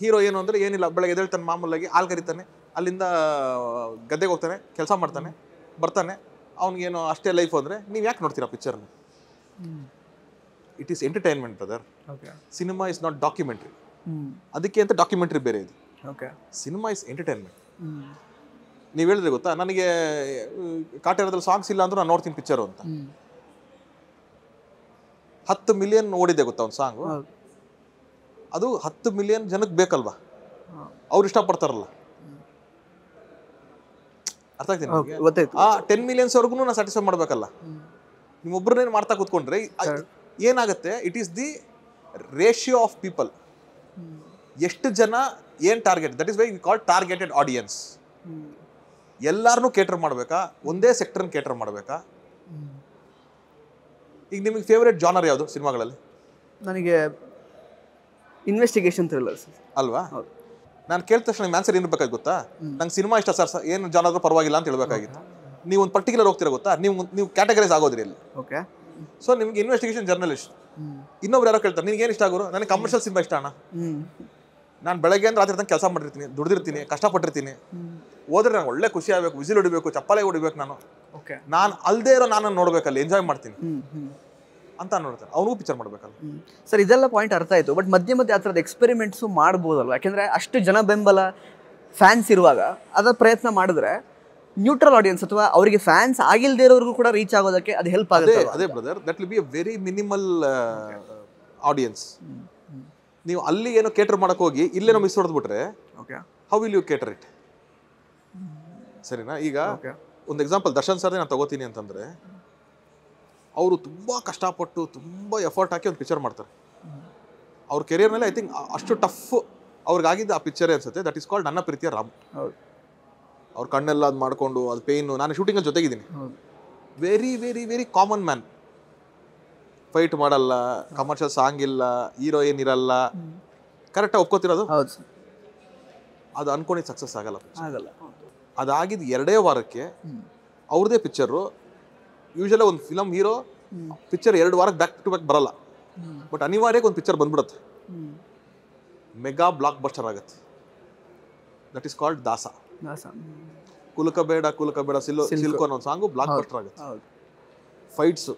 ಹೀರೋ ಏನು ಅಂದರೆ ಏನಿಲ್ಲ ಬೆಳಗ್ಗೆ ಎದ್ದೇಳ್ತಾನೆ ಮಾಮೂಲಾಗಿ ಹಾಲು ಕರಿತಾನೆ ಅಲ್ಲಿಂದ ಗದ್ದೆಗೆ ಹೋಗ್ತಾನೆ ಕೆಲಸ ಮಾಡ್ತಾನೆ ಬರ್ತಾನೆ ಅವ್ನಿಗೇನು ಅಷ್ಟೇ ಲೈಫ್ ಅಂದರೆ ನೀವು ಯಾಕೆ ನೋಡ್ತೀರಾ ಪಿಕ್ಚರ್ನ it is entertainment brother cinema is not documentary ಅದಕ್ಕೆ ಅಂತ ಡಾಕ್ಯುಮೆಂಟ್ರಿ ಬೇರೆ ಇದು ಸಿನಿಮಾ ಇಸ್ ಎಂಟರ್ಟೈನ್ಮೆಂಟ್ ನೀವು ಹೇಳಿದ್ರೆ ಗೊತ್ತಾ ನನಗೆ ಕಾಟೇರದಲ್ಲಿ ಸಾಂಗ್ಸ್ ಇಲ್ಲ ಅಂದ್ರೆ ನಾನು ನೋಡ್ತೀನಿ ಪಿಕ್ಚರು ಅಂತ ಹತ್ತು ಮಿಲಿಯನ್ ಓಡಿದೆ ಗೊತ್ತಾ ಒಂದು ಸಾಂಗು ಅದು ಹತ್ತು ಮಿಲಿಯನ್ ಜನಕ್ಕೆ ಬೇಕಲ್ವಾ ಅವ್ರು ಇಷ್ಟಪಡ್ತಾರಲ್ಲ ಅರ್ಥ ಆಗ್ತೀನಿ ಆ ಟೆನ್ ಮಿಲಿಯನ್ಸ್ ವರ್ಗೂ ನಾನು ಸ್ಯಾಟಿಸ್ಫೈ ಮಾಡಬೇಕಲ್ಲ ನಿಮ್ಮೊಬ್ಬರನ್ನೇನು ಮಾಡ್ತಾ ಕೂತ್ಕೊಂಡ್ರೆ ಏನಾಗುತ್ತೆ it is the ratio of people ಎಷ್ಟು ಜನ ಏನು target that is why we call targeted audience ಎಲ್ಲಾರನ್ನೂ ಕೇಟರ್ ಮಾಡಬೇಕಾ ಒಂದೇ ಸೆಕ್ಟರ್ ಕೇಟರ್ ಮಾಡಬೇಕಾ ಈಗ ನಿಮಗೆ ಫೇವ್ರೇಟ್ ಜಾನರ್ ಯಾವುದು ಸಿನಿಮಾಗಳಲ್ಲಿ ನನಗೆ ಇನ್ವೆಸ್ಟಿಗೇಷನ್ ಥ್ರಿಲ್ಲರ್ಸ್ ಅಲ್ವಾ ನಾನು ಕೇಳಿದ ತಕ್ಷಣ ನಿಮ್ಮ ಆನ್ಸರ್ ಏನು ಇರಬೇಕಾಗಿ ಗೊತ್ತಾ ನಂಗೆ ಸಿನಿಮಾ ಇಷ್ಟ ಸರ್ ಏನು ಆದರೂ ಪರವಾಗಿಲ್ಲ ಅಂತ ಹೇಳಬೇಕಾಗಿತ್ತು ನೀವು ಒಂದು ಪರ್ಟಿಕ್ಯುಲರ್ ಹೋಗ್ತೀರಾ ಗೊತ್ತಾ ನೀವು ನೀವು ಕ್ಯಾಟಗರೈಸ್ ಆಗೋದ್ರಿ ಅಲ್ಲಿ ಓಕೆ ಸೊ ನಿಮ್ಗೆ ಇನ್ವೆಸ್ಟಿಗೇಷನ್ ಜರ್ನಲಿಸ್ಟ್ ಇನ್ನೊಬ್ರು ಯಾರೋ ಕೇಳ್ತಾರೆ ನಿನಗೆ ಏನು ಇಷ್ಟ ಆಗೋರು ನನಗೆ ಕಮರ್ಷಿಯಲ್ ಸಿನಿಮಾ ಇಷ್ಟ ಅಣ್ಣ ನಾನು ಬೆಳಗ್ಗೆ ಅಂದ್ರೆ ರಾತ್ರಿ ಕೆಲಸ ಮಾಡಿರ್ತೀನಿ ದುಡಿದಿರ್ತೀನಿ ಕಷ್ಟಪಟ್ಟಿರ್ತೀನಿ ಹೋದ್ರೆ ನಂಗೆ ಒಳ್ಳೆ ಖುಷಿ ಆಗಬೇಕು ವಿಸಿಲ್ ಹೊಡಿಬೇಕು ಚಪ್ಪಾಳೆ ಹೊಡಿಬೇಕು ನಾನು ನಾನು ಅಲ್ಲದೆ ಇರೋ ನಾನು ನೋಡ್ಬೇಕಲ್ಲಿ ಎಂಜಾಯ್ ಮಾಡ್ತೀನಿ ಅಂತ ನೋಡ್ತಾರೆ ಅವನಿಗೂ ಪಿಕ್ಚರ್ ಮಾಡಬೇಕಲ್ಲ ಸರ್ ಇದೆಲ್ಲ ಪಾಯಿಂಟ್ ಅರ್ಥ ಆಯಿತು ಬಟ್ ಮಧ್ಯ ಮಧ್ಯೆ ಆ ಥರದ ಎಕ್ಸ್ಪೆರಿಮೆಂಟ್ಸು ಮಾಡ್ಬೋದಲ್ವ ಯಾಕೆಂದರೆ ಅಷ್ಟು ಜನ ಬೆಂಬಲ ಫ್ಯಾನ್ಸ್ ಇರುವಾಗ ಅದರ ಪ್ರಯತ್ನ ಮಾಡಿದ್ರೆ ನ್ಯೂಟ್ರಲ್ ಆಡಿಯನ್ಸ್ ಅಥವಾ ಅವರಿಗೆ ಫ್ಯಾನ್ಸ್ ಆಗಿಲ್ಲದೆ ಇರೋರಿಗೂ ಕೂಡ ರೀಚ್ ಆಗೋದಕ್ಕೆ ಅದು ಹೆಲ್ಪ್ ಆಗುತ್ತೆ ಅದೇ brother that will be a very minimal audience ನೀವು ಅಲ್ಲಿ ಏನೋ ಕೇಟರ್ ಮಾಡಕ್ಕೆ ಹೋಗಿ ಇಲ್ಲೇನೋ ಮಿಸ್ ಹೊಡೆದ್ಬಿಟ್ರೆ okay how will you cater it ಸರಿನಾ ಈಗ ಒಂದು ಎಕ್ಸಾಂಪಲ್ ದರ್ಶನ್ ಸರ್ದೇ ನಾನು ತಗೋತೀನಿ ಅಂತಂದ್ರೆ ಅವರು ತುಂಬ ಕಷ್ಟಪಟ್ಟು ತುಂಬ ಎಫರ್ಟ್ ಹಾಕಿ ಒಂದು ಪಿಕ್ಚರ್ ಮಾಡ್ತಾರೆ ಅವ್ರ ಕೆರಿಯರ್ನಲ್ಲಿ ಐ ಥಿಂಕ್ ಅಷ್ಟು ಟಫ್ ಅವ್ರಿಗಾಗಿದ್ದು ಆ ಪಿಕ್ಚರೇ ಅನ್ಸುತ್ತೆ ದಟ್ ಇಸ್ ಕಾಲ್ಡ್ ನನ್ನ ಪ್ರೀತಿಯ ರಾಮ್ ಅವ್ರ ಕಣ್ಣೆಲ್ಲ ಅದು ಮಾಡಿಕೊಂಡು ಅದು ಪೇಯ್ನು ನಾನು ಶೂಟಿಂಗಲ್ಲಿ ಜೊತೆಗಿದ್ದೀನಿ very very very common man fight ಮಾಡಲ್ಲ ಕಮರ್ಷಿಯಲ್ ಸಾಂಗ್ ಇಲ್ಲ ಹೀರೋ ಏನಿರಲ್ಲ ಕರೆಕ್ಟಾಗಿ ಒಪ್ಕೋತಿರೋದು ಅದು ಅನ್ಕೊಂಡಿದ್ದು ಸಕ್ಸಸ್ ಆಗಲ್ಲ ಆಗಲ್ಲ ಅದಾಗಿದ್ದು ಎರಡೇ ವಾರಕ್ಕೆ ಅವ್ರದೇ ಪಿಕ್ಚರು ಯೂಶಲಿ ಒಂದು ಫಿಲಮ್ ಹೀರೋ ಪಿಕ್ಚರ್ ಎರಡು ವಾರಕ್ಕೆ ಬ್ಯಾಕ್ ಟು ಬ್ಯಾಕ್ ಬರಲ್ಲ ಬಟ್ ಅನಿವಾರ್ಯಕ್ಕೆ ಒಂದು ಪಿಕ್ಚರ್ ಬಂದ್ಬಿಡುತ್ತೆ ಮೆಗಾ ಬ್ಲಾಕ್ ಬಸ್ಟರ್ ಆಗುತ್ತೆ ದಟ್ ಈಸ್ ಕಾಲ್ಡ್ ದಾಸ ಕುಲಕ ಬೇಡ ಕುಲಕ ಬೇಡ ಸಿಲ್ ಸಿಲ್ಕು ಅನ್ನೋ ಸಾಂಗು ಬ್ಲಾಕ್ ಬಸ್ಟರ್ ಆಗುತ್ತೆ ಫೈಟ್ಸು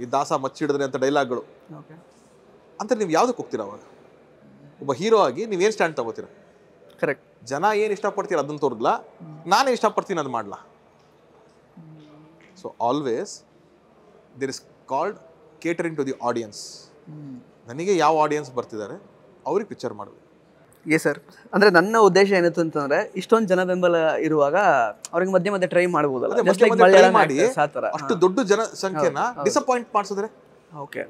ಈ ದಾಸ ಮಚ್ಚಿಡಿದ್ರೆ ಅಂತ ಡೈಲಾಗ್ಗಳು ಅಂತ ನೀವು ಯಾವ್ದಕ್ಕೆ ಹೋಗ್ತೀರಾ ಅವಾಗ ಒಬ್ಬ ಹೀರೋ ಆಗಿ ನೀವೇನು ಸ್ಟ್ಯಾಂಡ್ ತಗೋತೀರ ಕರೆಕ್ಟ್ ಜನ ಏನು ಇಷ್ಟಪಡ್ತೀರ ಅದನ್ನು ತೋರಿದ್ಲಾ ನಾನೇ ಇಷ್ಟಪಡ್ತೀನಿ ಅದು ಮಾಡ್ಲಾ so always there is called catering to the audience ನನಗೆ ಯಾವ ಆಡಿಯನ್ಸ್ ಬರ್ತಿದ್ದಾರೆ ಅವ್ರಿಗೆ ಪಿಕ್ಚರ್ ಮಾಡಬೇಕು ಎ ಸರ್ ಅಂದ್ರೆ ನನ್ನ ಉದ್ದೇಶ ಏನಿತ್ತು ಅಂತಂದ್ರೆ ಇಷ್ಟೊಂದು ಜನ ಬೆಂಬಲ ಇರುವಾಗ ಅವ್ರಿಗೆ ಮಧ್ಯೆ ಮಧ್ಯೆ ಟ್ರೈ ಮಾಡ್ಬೋದಲ್ಲ ಮಾಡಿ ಅಷ್ಟು ದೊಡ್ಡ ಜನಸಂಖ್ಯೆನ ಡಿಸಪಾಯಿಂಟ್ ಮಾಡಿಸಿದ್ರೆ ಓಕೆ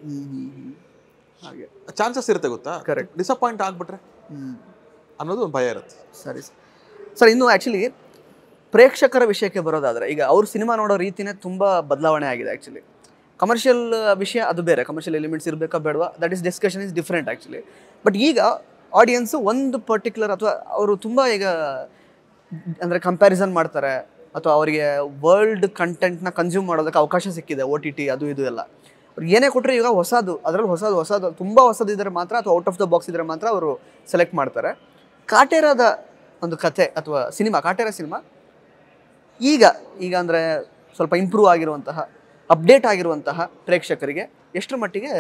ಹಾಗೆ ಚಾನ್ಸಸ್ ಇರುತ್ತೆ ಗೊತ್ತಾ ಕರೆಕ್ಟ್ ಡಿಸಪಾಯಿಂಟ್ ಆಗ್ಬಿಟ್ರೆ ಅನ್ನೋದು ಒಂದು ಭಯ ಇರುತ್ತೆ ಸರಿ ಸರ್ ಇನ್ನು ಆ್ಯಕ್ಚುಲಿ ಪ್ರೇಕ್ಷಕರ ವಿಷಯಕ್ಕೆ ಬರೋದಾದರೆ ಈಗ ಅವರು ಸಿನಿಮಾ ನೋಡೋ ರೀತಿನೇ ತುಂಬ ಬದಲಾವಣೆ ಆಗಿದೆ ಆ್ಯಕ್ಚುಲಿ ಕಮರ್ಷಿಯಲ್ ವಿಷಯ ಅದು ಬೇರೆ ಕಮರ್ಷಿಯಲ್ ಎಲಿಮೆಂಟ್ಸ್ ಇರಬೇಕಾ ಬೇಡವಾ that is discussion is different actually but ಈಗ ಆಡಿಯನ್ಸು ಒಂದು ಪರ್ಟಿಕ್ಯುಲರ್ ಅಥವಾ ಅವರು ತುಂಬ ಈಗ ಅಂದರೆ ಕಂಪ್ಯಾರಿಸನ್ ಮಾಡ್ತಾರೆ ಅಥವಾ ಅವರಿಗೆ ವರ್ಲ್ಡ್ ಕಂಟೆಂಟ್ನ ಕನ್ಸ್ಯೂಮ್ ಮಾಡೋದಕ್ಕೆ ಅವಕಾಶ ಸಿಕ್ಕಿದೆ ಓ ಟಿ ಟಿ ಅದು ಇದು ಎಲ್ಲ ಅವ್ರಿಗೆ ಏನೇ ಕೊಟ್ಟರೆ ಈಗ ಹೊಸದು ಅದರಲ್ಲಿ ಹೊಸದು ಹೊಸದು ತುಂಬ ಹೊಸದು ಮಾತ್ರ ಅಥವಾ ಔಟ್ ಆಫ್ ದ ಬಾಕ್ಸ್ ಇದ್ದರೆ ಮಾತ್ರ ಅವರು ಸೆಲೆಕ್ಟ್ ಮಾಡ್ತಾರೆ ಕಾಟೇರದ ಒಂದು ಕತೆ ಅಥವಾ ಸಿನಿಮಾ ಕಾಟೇರ ಸಿನಿಮಾ ಈಗ ಈಗ ಅಂದರೆ ಸ್ವಲ್ಪ ಇಂಪ್ರೂವ್ ಆಗಿರುವಂತಹ ಅಪ್ಡೇಟ್ ಆಗಿರುವಂತಹ ಪ್ರೇಕ್ಷಕರಿಗೆ ಎಷ್ಟರ ಮಟ್ಟಿಗೆ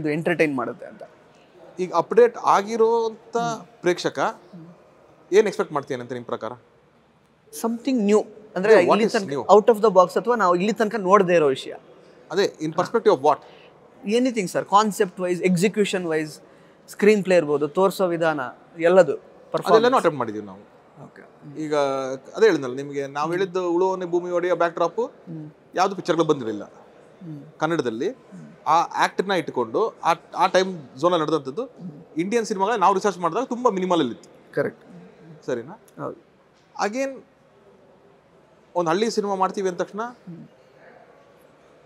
ಇದು ಎಂಟರ್ಟೈನ್ ಮಾಡುತ್ತೆ ಅಂತ ಈಗ ಅಪ್ಡೇಟ್ ಆಗಿರೋಂಥ ಪ್ರೇಕ್ಷಕ ಏನು ಎಕ್ಸ್ಪೆಕ್ಟ್ ಮಾಡ್ತೀನಿ ಅಂತ ನಿಮ್ಮ ಪ್ರಕಾರ ಸಮಥಿಂಗ್ ನ್ಯೂ ಅಂದರೆ ಇಲ್ಲಿ ತನಕ ಔಟ್ ಆಫ್ ದ ಬಾಕ್ಸ್ ಅಥವಾ ನಾವು ಇಲ್ಲಿ ತನಕ ನೋಡದೆ ಇರೋ ವಿಷಯ ಅದೇ in perspective of what anything sir concept wise execution wise screenplay ಇರ್ಬೋದು ತೋರಿಸೋ ವಿಧಾನ ಎಲ್ಲದು ಪರ್ಫಾರ್ಮೆನ್ಸ್ ಅಟೆಂಪ್ಟ್ ಮಾಡಿದ್ದೀವಿ ನಾವು ಓಕೆ ಈಗ ಅದೇ ಹೇಳಿದ್ನಲ್ಲ ನಿಮಗೆ ನಾವು ಹೇಳಿದ್ದು ಉಳುವನೆ ಭೂಮಿ ಒಡೆಯ ಬ್ಯಾಕ್ ಡ್ರಾಪ್ ಯಾವ್ದು ಪಿಕ್ಚರ್ಗಳು ಬಂದಿರಲಿಲ್ಲ ಕನ್ನಡದಲ್ಲಿ ಆ ಆಕ್ಟ್ನ ಇಟ್ಕೊಂಡು ಆ ಆ ಟೈಮ್ ಝೋನಲ್ಲಿ ನಡೆದಂಥದ್ದು ಇಂಡಿಯನ್ ಸಿನಿಮಾಗಳ ನಾವು ರಿಸರ್ಚ್ ಮಾಡಿದಾಗ ತುಂಬ ಮಿನಿಮಲಲ್ಲಿ ಇತ್ತು ಕರೆಕ್ಟ್ ಸರಿನಾ ಅಗೇನ್ ಒಂದು ಹಳ್ಳಿ ಸಿನಿಮಾ ಮಾಡ್ತೀವಿ ಅಂದ ತಕ್ಷಣ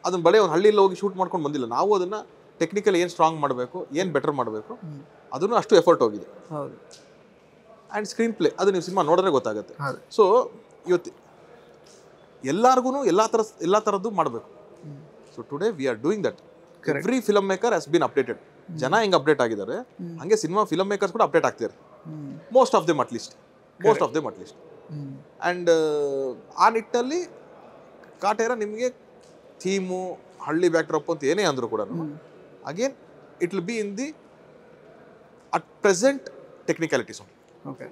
ಅದನ್ನ ಬಡೇ ಒಂದು ಹಳ್ಳಿಯಲ್ಲಿ ಹೋಗಿ ಶೂಟ್ ಮಾಡ್ಕೊಂಡು ಬಂದಿಲ್ಲ ನಾವು ಅದನ್ನು ಟೆಕ್ನಿಕಲ್ ಏನು ಸ್ಟ್ರಾಂಗ್ ಮಾಡಬೇಕು ಏನು ಬೆಟರ್ ಮಾಡಬೇಕು ಅದನ್ನು ಅಷ್ಟು ಎಫರ್ಟ್ ಹೋಗಿದೆ ಆ್ಯಂಡ್ ಸ್ಕ್ರೀನ್ ಪ್ಲೇ ಅದು ನೀವು ಸಿನಿಮಾ ನೋಡಿದ್ರೆ ಗೊತ್ತಾಗುತ್ತೆ ಸೊ ಇವತ್ತು ಎಲ್ಲರಿಗೂ ಎಲ್ಲ ಥರ ಎಲ್ಲ ಥರದ್ದು ಮಾಡಬೇಕು so today we are doing that every filmmaker has been updated ಜನ ಹೆಂಗೆ ಅಪ್ಡೇಟ್ ಆಗಿದ್ದಾರೆ ಹಂಗೆ ಸಿನಿಮಾ ಫಿಲಮ್ ಮೇಕರ್ಸ್ ಕೂಡ ಅಪ್ಡೇಟ್ ಆಗ್ತಿದ್ದಾರೆ most of them at least most of them at least and ಆ ನಿಟ್ಟಿನಲ್ಲಿ ಕಾಟೇರ ನಿಮಗೆ ಥೀಮು ಹಳ್ಳಿ ಬ್ಯಾಕ್ಡ್ರಾಪ್ ಅಂತ ಏನೇ ಅಂದರೂ ಕೂಡ again it will be in the at present technicalities okay